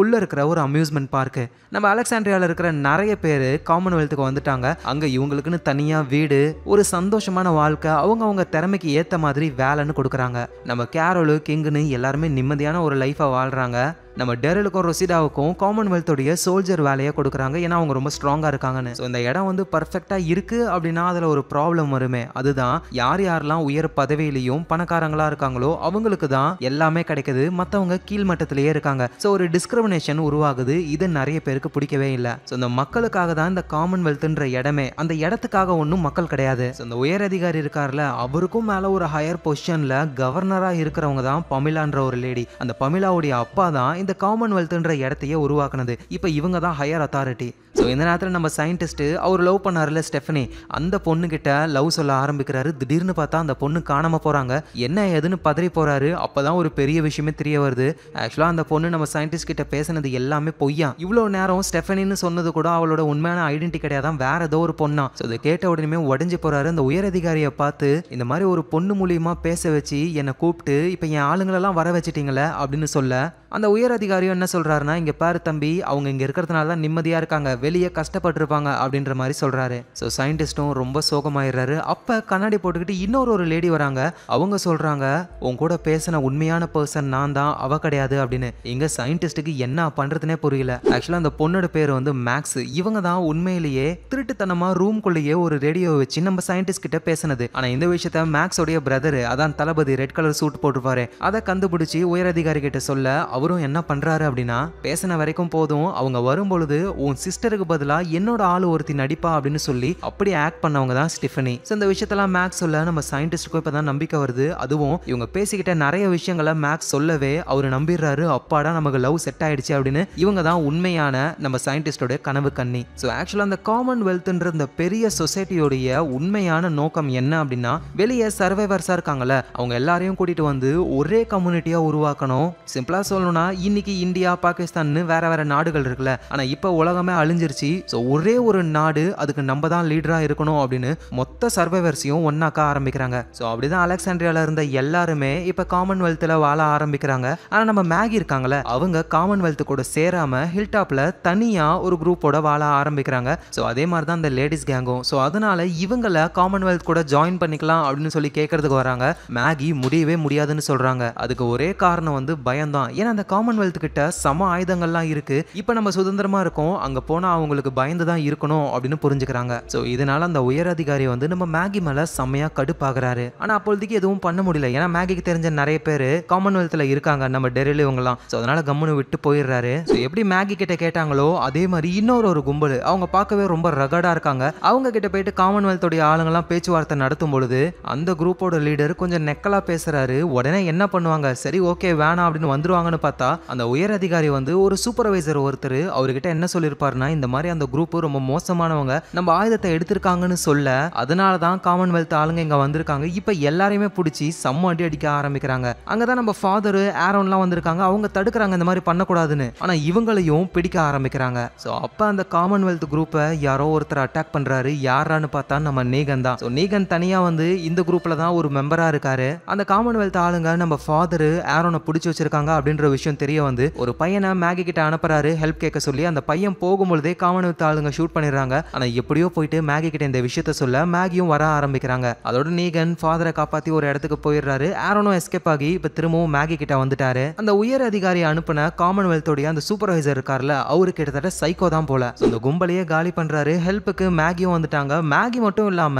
குள்ள இருக்கிற ஒரு அம்யூஸ்மெண்ட் பார்க்கு நம்ம அலெக்சாண்ட்ரியாவில் இருக்கிற நிறைய பேர் பேர் காமன்வெல்த்துக்கு வந்துட்டாங்க அங்கே இவங்களுக்குன்னு தனியாக வீடு ஒரு சந்தோஷமான வாழ்க்கை அவங்க அவங்க திறமைக்கு ஏற்ற மாதிரி வேலைன்னு கொடுக்குறாங்க நம்ம கேரோலு கிங்குன்னு எல்லாருமே நிம்மதியான ஒரு லைஃப்பை வாழ்கிறாங்க நம்ம டெரலுக்கும் ரொசிடாவுக்கும் காமன்வெல்த்துடைய சோல்ஜர் வேலையை கொடுக்குறாங்க ஏன்னா அவங்க ரொம்ப ஸ்ட்ராங்காக இருக்காங்கன்னு ஸோ இந்த இடம் வந்து பர்ஃபெக்டாக இருக்குது அப்படின்னா அதில் ஒரு ப்ராப்ளம் வருமே அதுதான் யார் யாரெல்லாம் உயர் பதவியிலையும் பணக்காரங்களாக இருக்காங்களோ அவங்களுக்கு தான் எல்லாமே கிடைக்குது மற்றவங்க கீழ்மட்டத்திலேயே இருக்காங்க ஸோ ஒரு டிஸ்கிரிமினேஷன் உருவாகுது இது நிறைய பேருக்கு பிடிக்கவே இல்லை ஸோ இந்த மக்களுக்காக தான் இந்த காமன்வெல்த்துன்ற இடமே அந்த இடத்துக்காக ஒன்றும் மக்கள் கிடையாது ஸோ இந்த உயர் அதிகாரி இருக்கார்ல அவருக்கும் மேலே ஒரு ஹையர் பொசிஷனில் கவர்னராக இருக்கிறவங்க தான் பமிலான்ற ஒரு லேடி அந்த பமிலாவுடைய அப்பா தான் இந்த காமன்வெல்த்துன்ற இடத்தையே உருவாக்குனது இப்போ இவங்க தான் ஹையர் அத்தாரிட்டி ஸோ இந்த நேரத்தில் நம்ம சயின்டிஸ்ட்டு அவர் லவ் பண்ணார்ல ஸ்டெஃபனி அந்த பொண்ணுக்கிட்ட லவ் சொல்ல ஆரம்பிக்கிறாரு திடீர்னு பார்த்தா அந்த பொண்ணு காணாமல் போகிறாங்க என்ன ஏதுன்னு பதறி போகிறாரு அப்போ தான் ஒரு பெரிய விஷயமே தெரிய வருது ஆக்சுவலாக அந்த பொண்ணு நம்ம சயின்டிஸ்ட் கிட்ட பேசினது எல்லாமே பொய்யா இவ்வளோ நேரம் ஸ்டெஃபனின்னு சொன்னது கூட அவளோட உண்மையான ஐடென்டி கிடையாது வேற ஏதோ ஒரு பொண்ணா ஸோ இதை கேட்ட உடனே உடஞ்சி போகிறாரு அந்த உயரதிகாரியை பார்த்து இந்த மாதிரி ஒரு பொண்ணு மூலியமாக பேச வச்சு என்னை கூப்பிட்டு இப்போ என் ஆளுங்களெல்லாம் வர வச்சிட்டிங்களே அப்படின்னு சொல்ல அந்த உயர் உயர் அதிகாரியும் என்ன சொல்கிறாருன்னா இங்கே பாரு தம்பி அவங்க இங்கே இருக்கிறதுனால தான் நிம்மதியாக இருக்காங்க வெளியே கஷ்டப்பட்டுருப்பாங்க அப்படின்ற மாதிரி சொல்கிறாரு ஸோ சயின்டிஸ்ட்டும் ரொம்ப சோகமாயிடுறாரு அப்போ கண்ணாடி போட்டுக்கிட்டு இன்னொரு ஒரு லேடி வராங்க அவங்க சொல்கிறாங்க உன் கூட பேசின உண்மையான பர்சன் நான் தான் அவ கிடையாது அப்படின்னு இங்கே சயின்டிஸ்ட்டுக்கு என்ன பண்ணுறதுனே புரியல ஆக்சுவலாக அந்த பொண்ணோட பேர் வந்து மேக்ஸ் இவங்க தான் உண்மையிலேயே திருட்டுத்தனமாக ரூம்குள்ளேயே ஒரு ரேடியோ வச்சு நம்ம சயின்டிஸ்ட் கிட்ட பேசினது ஆனால் இந்த விஷயத்த மேக்ஸோடைய பிரதர் அதான் தளபதி ரெட் கலர் சூட் போட்டுருப்பாரு அதை கண்டுபிடிச்சி உயர் அதிகாரி கிட்ட சொல்ல அவரும் என்ன பண்ணுறாரு அப்படின்னா பேசின வரைக்கும் போதும் அவங்க வரும்பொழுது உன் சிஸ்டருக்கு பதிலாக என்னோட ஆள் ஒருத்தி நடிப்பா அப்படின்னு சொல்லி அப்படி ஆக்ட் பண்ணவங்க தான் ஸ்டிஃபனி ஸோ இந்த விஷயத்தெல்லாம் மேக்ஸ் சொல்ல நம்ம சயின்டிஸ்டுக்கும் இப்போ தான் நம்பிக்கை வருது அதுவும் இவங்க பேசிக்கிட்ட நிறைய விஷயங்களை மேக்ஸ் சொல்லவே அவர் நம்பிடுறாரு அப்பாடா நமக்கு லவ் செட் ஆயிடுச்சு அப்படின்னு இவங்க தான் உண்மையான நம்ம சயின்டிஸ்டோட கனவு கண்ணி ஸோ ஆக்சுவலாக அந்த காமன்வெல்த்ன்ற இந்த பெரிய சொசைட்டியோடைய உண்மையான நோக்கம் என்ன அப்படின்னா வெளியே சர்வைவர்ஸாக இருக்காங்கல்ல அவங்க எல்லாரையும் கூட்டிகிட்டு வந்து ஒரே கம்யூனிட்டியாக உருவாக்கணும் சிம்பிளாக சொல்லணும்னா இன்னைக்கு இந்தியா பாகிஸ்தான் வேற வேற நாடுகள் இருக்குல்ல ஆனால் இப்போ உலகமே அழிஞ்சிருச்சு ஸோ ஒரே ஒரு நாடு அதுக்கு நம்ம தான் லீடராக இருக்கணும் அப்படின்னு மொத்த சர்வைவர்ஸையும் ஒன்னாக்க ஆரம்பிக்கிறாங்க ஸோ அப்படிதான் அலெக்சாண்ட்ரியாவில் இருந்த எல்லாருமே இப்போ காமன்வெல்த்தில் வாழ ஆரம்பிக்கிறாங்க ஆனால் நம்ம மேகி இருக்காங்கல்ல அவங்க காமன்வெல்த்து கூட சேராம ஹில்டாப்பில் தனியாக ஒரு குரூப்போட வாழ ஆரம்பிக்கிறாங்க ஸோ அதே மாதிரி தான் இந்த லேடிஸ் கேங்கும் ஸோ அதனால இவங்கள காமன்வெல்த் கூட ஜாயின் பண்ணிக்கலாம் அப்படின்னு சொல்லி கேட்கறதுக்கு வராங்க மேகி முடியவே முடியாதுன்னு சொல்றாங்க அதுக்கு ஒரே காரணம் வந்து பயம் தான் ஏன்னா அந்த காமன் காமன்வெல்த் கிட்ட சம ஆயுதங்கள்லாம் இருக்கு இப்போ நம்ம சுதந்திரமா இருக்கோம் அங்க போனா அவங்களுக்கு பயந்து தான் இருக்கணும் அப்படின்னு புரிஞ்சுக்கிறாங்க ஸோ இதனால அந்த உயர் அதிகாரி வந்து நம்ம மேகி மேல செம்மையா கடுப்பாகிறாரு ஆனா அப்பொழுதுக்கு எதுவும் பண்ண முடியல ஏன்னா மேகிக்கு தெரிஞ்ச நிறைய பேர் காமன்வெல்த்ல இருக்காங்க நம்ம டெரில இவங்கலாம் ஸோ அதனால கம்முன்னு விட்டு போயிடுறாரு ஸோ எப்படி மேகி கிட்ட கேட்டாங்களோ அதே மாதிரி இன்னொரு ஒரு கும்பல் அவங்க பார்க்கவே ரொம்ப ரகடா இருக்காங்க அவங்க கிட்ட போயிட்டு காமன்வெல்த்துடைய எல்லாம் பேச்சுவார்த்தை நடத்தும் பொழுது அந்த குரூப்போட லீடர் கொஞ்சம் நெக்கலா பேசுறாரு உடனே என்ன பண்ணுவாங்க சரி ஓகே வேணாம் அப்படின்னு வந்துருவாங்கன்னு பார்த்தா அந்த உயர் அதிகாரி வந்து ஒரு சூப்பர்வைசர் ஒருத்தர் அவர்கிட்ட என்ன சொல்லியிருப்பாருன்னா இந்த மாதிரி அந்த குரூப் ரொம்ப மோசமானவங்க நம்ம ஆயுதத்தை எடுத்திருக்காங்கன்னு சொல்ல அதனால தான் காமன்வெல்த் ஆளுங்க இங்கே வந்திருக்காங்க இப்போ எல்லாரையுமே பிடிச்சி செம்ம அடி அடிக்க ஆரம்பிக்கிறாங்க அங்கே தான் நம்ம ஃபாதரு ஆரோன்லாம் வந்திருக்காங்க அவங்க தடுக்கிறாங்க இந்த மாதிரி பண்ணக்கூடாதுன்னு ஆனால் இவங்களையும் பிடிக்க ஆரம்பிக்கிறாங்க ஸோ அப்போ அந்த காமன்வெல்த் குரூப்பை யாரோ ஒருத்தர் அட்டாக் பண்ணுறாரு யாரான்னு பார்த்தா நம்ம நீகன் தான் ஸோ நீகன் தனியாக வந்து இந்த குரூப்பில் தான் ஒரு மெம்பராக இருக்காரு அந்த காமன்வெல்த் ஆளுங்க நம்ம ஃபாதரு ஆரோனை பிடிச்சி வச்சிருக்காங்க அப்படின்ற விஷயம் தெரியும் வெளியே வந்து ஒரு பையனை மேகி கிட்ட அனுப்புறாரு ஹெல்ப் கேட்க சொல்லி அந்த பையன் போகும்பொழுதே காமனூத் ஆளுங்க ஷூட் பண்ணிடுறாங்க ஆனா எப்படியோ போயிட்டு மேகி கிட்ட இந்த விஷயத்த சொல்ல மேகியும் வர ஆரம்பிக்கிறாங்க அதோட நீகன் ஃபாதரை காப்பாத்தி ஒரு இடத்துக்கு போயிடுறாரு ஆரோனும் எஸ்கேப் ஆகி இப்ப திரும்பவும் மேகி கிட்ட வந்துட்டாரு அந்த உயர் அதிகாரி அனுப்பின காமன்வெல்த்தோடைய அந்த சூப்பர்வைசர் இருக்கார்ல அவரு கிட்டத்தட்ட சைக்கோ தான் போல அந்த கும்பலையே காலி பண்றாரு ஹெல்ப்புக்கு மேகியும் வந்துட்டாங்க மேகி மட்டும் இல்லாம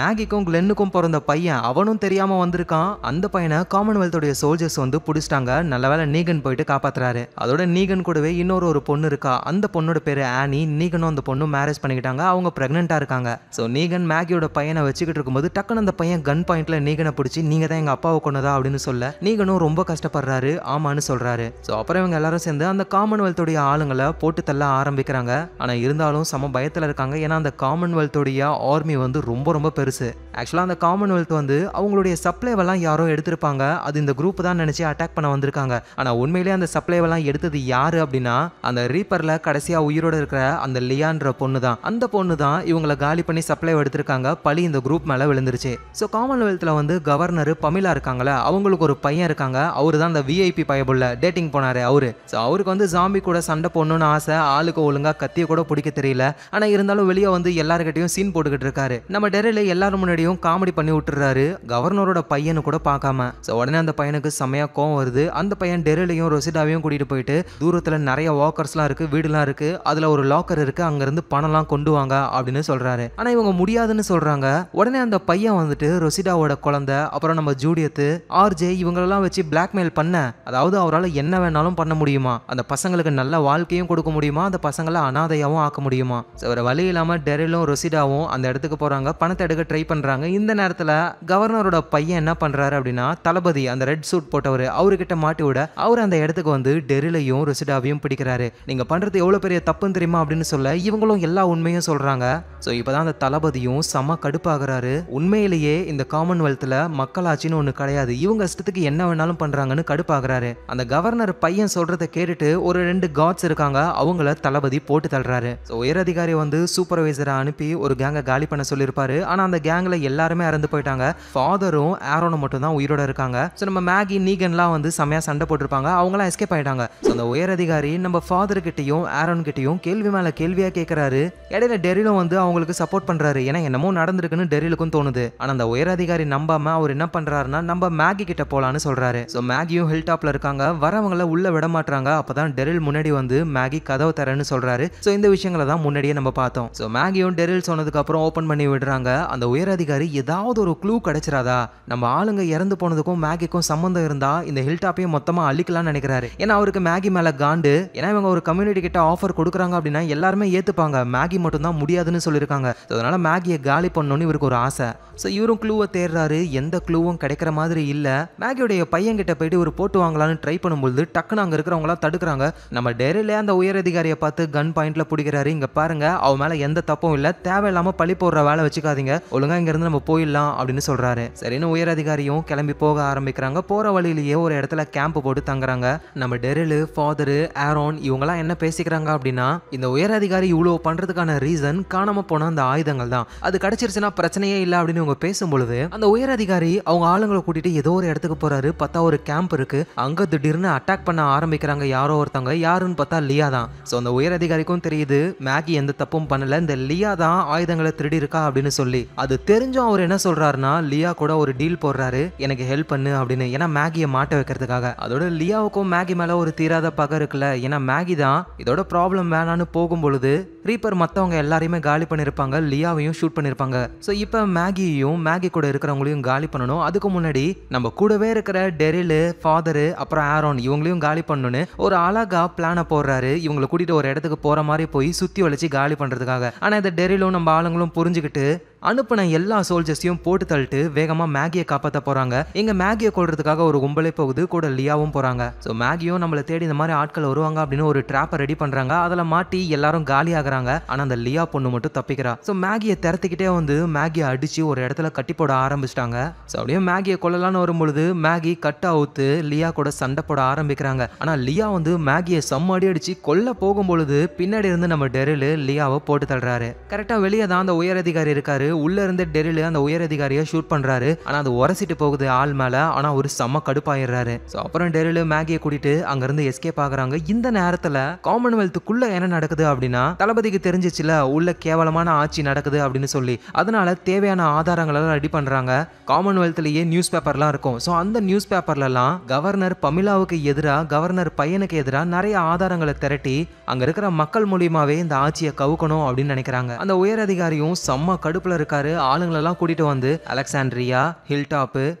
மேகிக்கும் கிளென்னுக்கும் பிறந்த பையன் அவனும் தெரியாம வந்திருக்கான் அந்த பையனை காமன்வெல்த்தோடைய சோல்ஜர்ஸ் வந்து பிடிச்சிட்டாங்க நல்ல வேலை நீகன் போயிட்டு காப்பாற்றுறாரு அதோட நீகன் கூடவே இன்னொரு ஒரு பொண்ணு இருக்கா அந்த பொண்ணோட பேர் ஆனி நீகனும் அந்த பொண்ணும் மேரேஜ் பண்ணிக்கிட்டாங்க அவங்க ப்ரெக்னெண்ட்டாக இருக்காங்க ஸோ நீகன் மேகியோட பையனை வச்சுக்கிட்டு இருக்கும்போது டக்குன்னு அந்த பையன் கன் பாயிண்ட்ல நீகனை பிடிச்சி நீங்கள் தான் எங்கள் அப்பாவை கொண்டதா அப்படின்னு சொல்ல நீகனும் ரொம்ப கஷ்டப்படுறாரு ஆமான்னு சொல்கிறாரு ஸோ அப்புறம் இவங்க எல்லாரும் சேர்ந்து அந்த காமன்வெல்த்துடைய ஆளுங்களை போட்டு தள்ள ஆரம்பிக்கிறாங்க ஆனால் இருந்தாலும் செம பயத்தில் இருக்காங்க ஏன்னா அந்த காமன்வெல்த்துடைய ஆர்மி வந்து ரொம்ப ரொம்ப பெருசு ஆக்சுவலாக அந்த காமன்வெல்த் வந்து அவங்களுடைய சப்ளைவெல்லாம் யாரோ எடுத்திருப்பாங்க அது இந்த குரூப் தான் நினச்சி அட்டாக் பண்ண வந்திருக்காங்க ஆனால் உண்மையிலே அந்த சப்ளைவெல்லாம் எடுத்தது யாரு அப்படின்னா அந்த ரீப்பரில் கடைசியாக உயிரோட இருக்கிற அந்த லியான்ற பொண்ணு தான் அந்த பொண்ணு தான் இவங்களை காலி பண்ணி சப்ளை எடுத்திருக்காங்க பழி இந்த குரூப் மேலே விழுந்துருச்சு ஸோ காமன்வெல்த்தில் வந்து கவர்னர் பமிலா இருக்காங்களே அவங்களுக்கு ஒரு பையன் இருக்காங்க அவர் தான் அந்த விஐபி பயபுள்ள டேட்டிங் போனாரு அவரு ஸோ அவருக்கு வந்து ஜாம்பி கூட சண்டை போடணும்னு ஆசை ஆளுக்கு ஒழுங்காக கத்திய கூட பிடிக்க தெரியல ஆனால் இருந்தாலும் வெளியே வந்து எல்லாருக்கிட்டையும் சீன் போட்டுக்கிட்டு இருக்காரு நம்ம டெரில எல்லாரும் முன்னாடியும் காமெடி பண்ணி விட்டுறாரு கவர்னரோட பையனு கூட பார்க்காம ஸோ உடனே அந்த பையனுக்கு செம்மையா கோவம் வருது அந்த பையன் டெரிலையும் ரொசிட் அனிதாவையும் கூட்டிகிட்டு போயிட்டு தூரத்தில் நிறைய வாக்கர்ஸ்லாம் இருக்குது வீடுலாம் இருக்குது அதில் ஒரு லாக்கர் இருக்குது அங்கேருந்து பணம்லாம் கொண்டு வாங்க அப்படின்னு சொல்கிறாரு ஆனால் இவங்க முடியாதுன்னு சொல்கிறாங்க உடனே அந்த பையன் வந்துட்டு ரொசிடாவோட குழந்த அப்புறம் நம்ம ஜூடியத்து ஆர்ஜே இவங்களெல்லாம் வச்சு பிளாக்மெயில் பண்ண அதாவது அவரால் என்ன வேணாலும் பண்ண முடியுமா அந்த பசங்களுக்கு நல்ல வாழ்க்கையும் கொடுக்க முடியுமா அந்த பசங்களை அனாதையாகவும் ஆக்க முடியுமா ஒரு வழி இல்லாமல் டெரிலும் ரொசிடாவும் அந்த இடத்துக்கு போகிறாங்க பணத்தை எடுக்க ட்ரை பண்ணுறாங்க இந்த நேரத்தில் கவர்னரோட பையன் என்ன பண்ணுறாரு அப்படின்னா தளபதி அந்த ரெட் சூட் போட்டவர் அவர்கிட்ட மாட்டி விட அவர் அந்த இடத்துக்கு வீட்டுக்கு வந்து டெரிலையும் ரெசிடாவையும் பிடிக்கிறாரு நீங்க பண்றது எவ்வளவு பெரிய தப்புன்னு தெரியுமா அப்படின்னு சொல்ல இவங்களும் எல்லா உண்மையும் சொல்றாங்க ஸோ இப்போ அந்த தளபதியும் செம கடுப்பாகிறாரு உண்மையிலேயே இந்த காமன்வெல்த்ல மக்களாட்சின்னு ஒன்று கிடையாது இவங்க இஷ்டத்துக்கு என்ன வேணாலும் பண்றாங்கன்னு கடுப்பாகிறாரு அந்த கவர்னர் பையன் சொல்றதை கேட்டுட்டு ஒரு ரெண்டு காட்ஸ் இருக்காங்க அவங்கள தளபதி போட்டு தள்ளுறாரு ஸோ உயரதிகாரி வந்து சூப்பர்வைசரை அனுப்பி ஒரு கேங்கை காலி பண்ண சொல்லியிருப்பாரு ஆனால் அந்த கேங்கில் எல்லாருமே இறந்து போயிட்டாங்க ஃபாதரும் ஏரோனும் மட்டும் தான் உயிரோட இருக்காங்க ஸோ நம்ம மேகி நீகன்லாம் வந்து செம்மையாக சண்டை போட்டிருப்பாங்க அவங்களாம் எஸ்கேப் ஆயிட்டாங்க அந்த உயர் அதிகாரி நம்ம ஃபாதர் கிட்டையும் ஆரோன் கிட்டையும் கேள்வி மேல கேள்வியா கேட்கிறாரு இடையில டெரிலும் வந்து அவங்களுக்கு சப்போர்ட் பண்றாரு ஏன்னா என்னமோ நடந்திருக்குன்னு டெரிலுக்கும் தோணுது ஆனா அந்த உயர் அதிகாரி நம்பாம அவர் என்ன பண்றாருன்னா நம்ம மேகி கிட்ட போலான்னு சொல்றாரு ஸோ மேகியும் ஹில் டாப்ல இருக்காங்க வரவங்கள உள்ள விட மாட்டாங்க அப்பதான் டெரில் முன்னாடி வந்து மேகி கதவை தரேன்னு சொல்றாரு ஸோ இந்த விஷயங்களை தான் முன்னாடியே நம்ம பார்த்தோம் ஸோ மேகியும் டெரில் சொன்னதுக்கு அப்புறம் ஓப்பன் பண்ணி விடுறாங்க அந்த உயர் அதிகாரி ஏதாவது ஒரு க்ளூ கிடைச்சிராதா நம்ம ஆளுங்க இறந்து போனதுக்கும் மேகிக்கும் சம்மந்தம் இருந்தா இந்த ஹில் டாப்பையும் மொத்தமா அழிக்கலாம்னு நினைக்கிறாரு ஏன்னா அவருக்கு மேகி மேலே காண்டு ஏன்னா இவங்க ஒரு கம்யூனிட்டி கிட்ட ஆஃபர் கொடுக்குறாங்க அப்படின்னா எல்லாருமே ஏற்றுப்பாங்க மேகி மட்டும்தான் முடியாதுன்னு சொல்லியிருக்காங்க ஸோ அதனால் மேகியை காலி பண்ணணும்னு இவருக்கு ஒரு ஆசை ஸோ இவரும் க்ளூவை தேடுறாரு எந்த க்ளூவும் கிடைக்கிற மாதிரி இல்லை பையன் பையன்கிட்ட போயிட்டு ஒரு போட்டு வாங்கலான்னு ட்ரை பண்ணும்போது டக்குன்னு அங்கே இருக்கிறவங்களாம் தடுக்கிறாங்க நம்ம டெரிலே அந்த உயர் அதிகாரியை பார்த்து கன் பாயிண்ட்ல பிடிக்கிறாரு இங்கே பாருங்க அவ மேலே எந்த தப்பும் இல்லை தேவையில்லாமல் பழி போடுற வேலை வச்சுக்காதீங்க ஒழுங்காக இங்கேருந்து நம்ம போயிடலாம் அப்படின்னு சொல்கிறாரு சரின்னு உயர் அதிகாரியும் கிளம்பி போக ஆரம்பிக்கிறாங்க போகிற வழியிலேயே ஒரு இடத்துல கேம்ப் போட்டு தங்குறாங்க நம்ம டெரிலு ஃபாதரு ஆரோன் இவங்கெல்லாம் என்ன பேசிக்கிறாங்க அப்படின்னா இந்த உயர் அதிகாரி இவ்வளோ பண்ணுறதுக்கான ரீசன் காணாமல் போன அந்த ஆயுதங்கள் தான் அது கிடைச்சிருச்சுன்னா பிரச்சனையே இல்லை அப்படின்னு இவங்க பேசும்பொழுது அந்த உயர் அதிகாரி அவங்க ஆளுங்களை கூட்டிட்டு ஏதோ ஒரு இடத்துக்கு போறாரு பார்த்தா ஒரு கேம்ப் இருக்கு அங்க திடீர்னு அட்டாக் பண்ண ஆரம்பிக்கிறாங்க யாரோ ஒருத்தவங்க யாருன்னு பார்த்தா லியா தான் ஸோ அந்த உயர் அதிகாரிக்கும் தெரியுது மேகி எந்த தப்பும் பண்ணல இந்த லியா தான் ஆயுதங்களை திருடி இருக்கா அப்படின்னு சொல்லி அது தெரிஞ்சும் அவர் என்ன சொல்றாருன்னா லியா கூட ஒரு டீல் போடுறாரு எனக்கு ஹெல்ப் பண்ணு அப்படின்னு ஏன்னா மேகியை மாட்ட வைக்கிறதுக்காக அதோட லியாவுக்கும் மேகி மேலே ஒரு தீராத பக இருக்குல்ல ஏன்னா மேகி தான் இதோட ப்ராப்ளம் வேணான்னு போகும் பொழுது ரீப்பர் மற்றவங்க எல்லாரையுமே காலி பண்ணியிருப்பாங்க லியாவையும் ஷூட் பண்ணியிருப்பாங்க ஸோ இப்போ மேகியையும் மேகி கூட இருக்கிறவங்களையும் காலி பண்ணணும் அதுக்கு முன்னாடி நம்ம கூடவே இருக்கிற டெரிலு ஃபாதரு அப்புறம் ஆரோன் இவங்களையும் காலி பண்ணணும்னு ஒரு அழகா பிளானை போடுறாரு இவங்களை கூட்டிட்டு ஒரு இடத்துக்கு போகிற மாதிரி போய் சுற்றி வளைச்சி காலி பண்ணுறதுக்காக ஆனால் இந்த டெரிலும் நம்ம ஆளுங்களும் புரிஞ்சுக்கிட்டு அனுப்பின எல்லா சோல்ஜர்ஸையும் போட்டு தள்ளிட்டு வேகமாக மேகியை காப்பாற்ற போகிறாங்க இங்கே மேகியை கொள்றதுக்காக ஒரு கும்பலே போகுது கூட லியாவும் போகிறாங்க ஸோ மேகியும் நம்மளை தேடி இந்த மாதிரி ஆட்கள் வருவாங்க அப்படின்னு ஒரு ட்ராப்பை ரெடி பண்ணுறாங்க அதில் மாட்டி எல்லாரும் காலி ஆகுறாங்க ஆனால் அந்த லியா பொண்ணு மட்டும் தப்பிக்கிறா ஸோ மேகியை திறத்துக்கிட்டே வந்து மேகியை அடித்து ஒரு இடத்துல கட்டி போட ஆரம்பிச்சிட்டாங்க ஸோ அப்படியே மேகியை கொள்ளலாம்னு வரும்பொழுது மேகி கட் அவுத்து லியா கூட சண்டை போட ஆரம்பிக்கிறாங்க ஆனால் லியா வந்து மேகியை செம்மடி அடித்து கொல்ல போகும்பொழுது பின்னாடி இருந்து நம்ம டெரில் லியாவை போட்டு தள்ளுறாரு கரெக்டாக வெளியே தான் அந்த உயர் அதிகாரி இருக்காரு உள்ள இருந்த டெரில் அந்த உயர் அதிகாரியை ஷூட் பண்றாரு ஆனா அது உரசிட்டு போகுது ஆள் மேல ஆனா ஒரு செம்ம கடுப்பாயிடுறாரு ஸோ அப்புறம் டெரில் மேகியை கூட்டிட்டு இருந்து எஸ்கேப் ஆகுறாங்க இந்த நேரத்துல காமன்வெல்த்துக்குள்ள என்ன நடக்குது அப்படின்னா தளபதிக்கு தெரிஞ்சிச்சுல உள்ள கேவலமான ஆட்சி நடக்குது அப்படின்னு சொல்லி அதனால தேவையான ஆதாரங்களெல்லாம் ரெடி பண்றாங்க காமன்வெல்த்லயே நியூஸ் பேப்பர்லாம் இருக்கும் ஸோ அந்த நியூஸ் பேப்பர்லாம் கவர்னர் பமிலாவுக்கு எதிராக கவர்னர் பையனுக்கு எதிராக நிறைய ஆதாரங்களை திரட்டி அங்க இருக்கிற மக்கள் மூலியமாவே இந்த ஆட்சியை கவுக்கணும் அப்படின்னு நினைக்கிறாங்க அந்த உயர் அதிகாரியும் செம்ம கடுப்புல இருக்காரு ஆளுங்களெல்லாம் கூட்டிட்டு வந்து அலெக்சாண்ட்ரியா ஹில்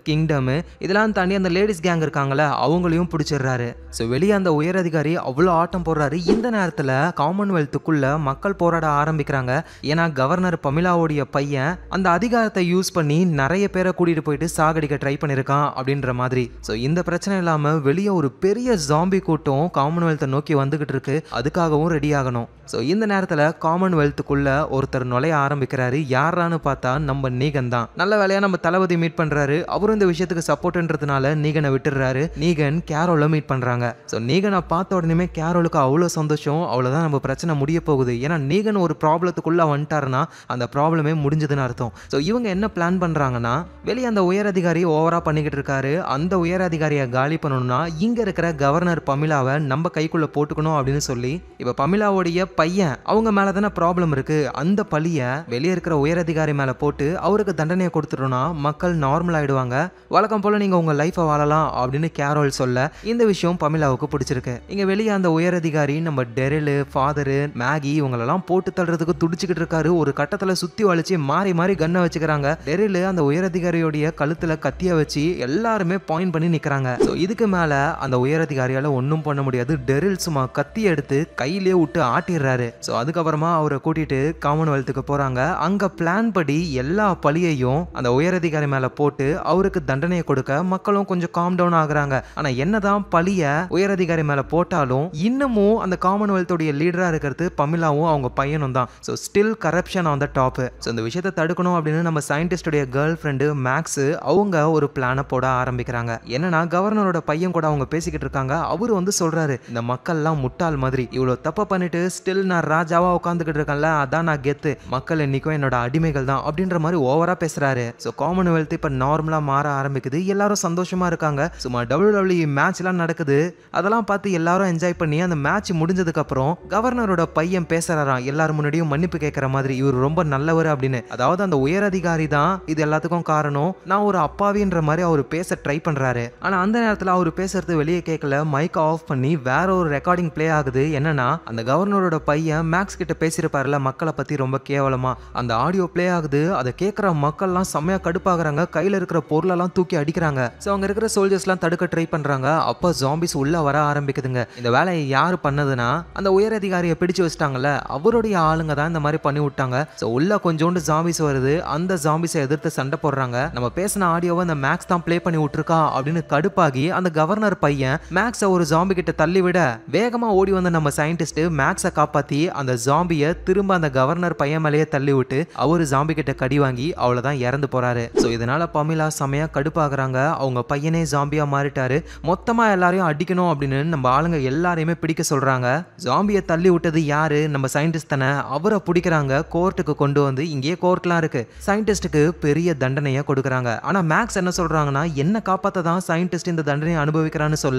கிங்டமு இதெல்லாம் தாண்டி அந்த லேடிஸ் கேங் இருக்காங்கள அவங்களையும் பிடிச்சிடுறாரு ஸோ வெளியே அந்த உயர் அதிகாரி அவ்வளோ ஆட்டம் போடுறாரு இந்த நேரத்தில் காமன்வெல்த்துக்குள்ள மக்கள் போராட ஆரம்பிக்கிறாங்க ஏன்னா கவர்னர் பமிலாவுடைய பையன் அந்த அதிகாரத்தை யூஸ் பண்ணி நிறைய பேரை கூட்டிட்டு போயிட்டு சாகடிக்க ட்ரை பண்ணியிருக்கான் அப்படின்ற மாதிரி ஸோ இந்த பிரச்சனை இல்லாமல் வெளியே ஒரு பெரிய ஜாம்பி கூட்டம் காமன்வெல்த்தை நோக்கி வந்துகிட்டு இருக்கு அதுக்காகவும் ரெடி ஆகணும் ஸோ இந்த நேரத்தில் காமன்வெல்த்துக்குள்ள ஒருத்தர் நுழைய ஆரம்பிக்கிறாரு யாரா வரான்னு பார்த்தா நம்ம நீகன் தான் நல்ல வேலையா நம்ம தளபதி மீட் பண்றாரு அவரும் இந்த விஷயத்துக்கு சப்போர்ட்ன்றதுனால நீகனை விட்டுறாரு நீகன் கேரோல மீட் பண்றாங்க ஸோ நீகனை பார்த்த உடனே கேரோலுக்கு அவ்வளோ சந்தோஷம் அவ்வளோதான் நம்ம பிரச்சனை முடிய போகுது ஏன்னா நீகன் ஒரு ப்ராப்ளத்துக்குள்ள வந்துட்டாருன்னா அந்த ப்ராப்ளமே முடிஞ்சதுன்னு அர்த்தம் ஸோ இவங்க என்ன பிளான் பண்றாங்கன்னா வெளியே அந்த உயரதிகாரி ஓவரா பண்ணிக்கிட்டு இருக்காரு அந்த உயரதிகாரியை காலி பண்ணணும்னா இங்க இருக்கிற கவர்னர் பமிலாவை நம்ம கைக்குள்ள போட்டுக்கணும் அப்படின்னு சொல்லி இப்ப பமிலாவுடைய பையன் அவங்க மேல தானே ப்ராப்ளம் இருக்கு அந்த பழிய வெளியே இருக்கிற உயரதிகாரி அதிகாரி மேலே போட்டு அவருக்கு தண்டனையை கொடுத்துட்டோன்னா மக்கள் நார்மல் ஆகிடுவாங்க வழக்கம் போல் நீங்கள் உங்கள் லைஃப்பை வாழலாம் அப்படின்னு கேரோல் சொல்ல இந்த விஷயம் பமிலாவுக்கு பிடிச்சிருக்கு இங்கே வெளியே அந்த உயரதிகாரி நம்ம டெரிலு ஃபாதரு மேகி இவங்களெல்லாம் போட்டு தள்ளுறதுக்கு துடிச்சுக்கிட்டு இருக்காரு ஒரு கட்டத்தில் சுற்றி வளைச்சு மாறி மாறி கன்னை வச்சுக்கிறாங்க டெரிலு அந்த உயரதிகாரியோடைய கழுத்தில் கத்திய வச்சு எல்லாருமே பாயிண்ட் பண்ணி நிற்கிறாங்க ஸோ இதுக்கு மேலே அந்த உயரதிகாரியால் ஒன்றும் பண்ண முடியாது டெரில் சும்மா கத்தி எடுத்து கையிலே விட்டு ஆட்டிடுறாரு ஸோ அதுக்கப்புறமா அவரை கூட்டிகிட்டு காமன்வெல்த்துக்கு போகிறாங்க அங்கே பிளான் பிளான் படி எல்லா பழியையும் அந்த உயரதிகாரி மேலே போட்டு அவருக்கு தண்டனையை கொடுக்க மக்களும் கொஞ்சம் காம் டவுன் ஆகுறாங்க ஆனால் என்னதான் பழிய உயரதிகாரி மேலே போட்டாலும் இன்னமும் அந்த காமன்வெல்த்துடைய லீடராக இருக்கிறது பமிலாவும் அவங்க பையனும் தான் so still corruption on the top so இந்த விஷயத்தை தடுக்கணும் அப்படின்னு நம்ம சயின்டிஸ்டுடைய கேர்ள் ஃப்ரெண்டு மேக்ஸு அவங்க ஒரு பிளானை போட ஆரம்பிக்கிறாங்க என்னன்னா கவர்னரோட பையன் கூட அவங்க பேசிக்கிட்டு இருக்காங்க அவர் வந்து சொல்றாரு இந்த மக்கள்லாம் முட்டாள் மாதிரி இவ்வளோ தப்பை பண்ணிட்டு ஸ்டில் நான் ராஜாவாக உட்காந்துக்கிட்டு இருக்கேன்ல அதான் நான் கெத்து மக்கள் இன்னைக்கும் என்னோட அடிமைகள் வார்த்தைகள் தான் அப்படின்ற மாதிரி ஓவரா பேசுறாரு ஸோ காமன்வெல்த் இப்போ நார்மலா மாற ஆரம்பிக்குது எல்லாரும் சந்தோஷமா இருக்காங்க சும்மா டபிள்யூ மேட்ச் e எல்லாம் நடக்குது அதெல்லாம் பார்த்து எல்லாரும் என்ஜாய் பண்ணி அந்த மேட்ச் முடிஞ்சதுக்கப்புறம் கவர்னரோட பையன் பேசுறாராம் எல்லாரும் முன்னாடியும் மன்னிப்பு கேட்கற மாதிரி இவர் ரொம்ப நல்லவர் அப்படின்னு அதாவது அந்த உயர் அதிகாரி தான் இது எல்லாத்துக்கும் காரணம் நான் ஒரு அப்பாவின்ற மாதிரி அவர் பேச ட்ரை பண்றாரு ஆனா அந்த நேரத்தில் அவர் பேசுறது வெளியே கேட்கல மைக்கை ஆஃப் பண்ணி வேற ஒரு ரெக்கார்டிங் பிளே ஆகுது என்னன்னா அந்த கவர்னரோட பையன் மேக்ஸ் கிட்ட பேசியிருப்பார்ல மக்களை பற்றி ரொம்ப கேவலமாக அந்த ஆடியோ பிளே ஆகுது அதை கேட்குற மக்கள்லாம் செம்மையாக கடுப்பாகிறாங்க கையில் இருக்கிற பொருளெல்லாம் தூக்கி அடிக்கிறாங்க ஸோ அங்கே இருக்கிற சோல்ஜர்ஸ்லாம் தடுக்க ட்ரை பண்ணுறாங்க அப்போ ஜாம்பிஸ் உள்ளே வர ஆரம்பிக்குதுங்க இந்த வேலையை யார் பண்ணதுன்னா அந்த உயர் அதிகாரியை பிடிச்சு வச்சிட்டாங்கல்ல அவருடைய ஆளுங்க தான் இந்த மாதிரி பண்ணி விட்டாங்க ஸோ உள்ள கொஞ்சோண்டு ஜாம்பிஸ் வருது அந்த ஜாம்பிஸை எதிர்த்து சண்டை போடுறாங்க நம்ம பேசின ஆடியோவை அந்த மேக்ஸ் தான் ப்ளே பண்ணி விட்டுருக்கா அப்படின்னு கடுப்பாகி அந்த கவர்னர் பையன் மேக்ஸை ஒரு ஜாம்பி கிட்ட தள்ளி விட வேகமாக ஓடி வந்த நம்ம சயின்டிஸ்ட் மேக்ஸை காப்பாற்றி அந்த ஜாம்பியை திரும்ப அந்த கவர்னர் பையன் மேலேயே தள்ளி விட்டு அவர் ஜாம்பி கிட்ட கடி வாங்கி தான் இறந்து போறாரு ஸோ இதனால பமிலா செமையா கடுப்பாகிறாங்க அவங்க பையனே ஜாம்பியா மாறிட்டாரு மொத்தமா எல்லாரையும் அடிக்கணும் அப்படின்னு நம்ம ஆளுங்க எல்லாரையுமே பிடிக்க சொல்றாங்க ஜாம்பியை தள்ளி விட்டது யாரு நம்ம சயின்டிஸ்ட் தானே அவரை பிடிக்கிறாங்க கோர்ட்டுக்கு கொண்டு வந்து இங்கேயே கோர்ட்லாம் இருக்கு சயின்டிஸ்ட்டுக்கு பெரிய தண்டனையை கொடுக்குறாங்க ஆனா மேக்ஸ் என்ன சொல்றாங்கன்னா என்ன காப்பாத்த தான் சயின்டிஸ்ட் இந்த தண்டனையை அனுபவிக்கிறான்னு சொல்ல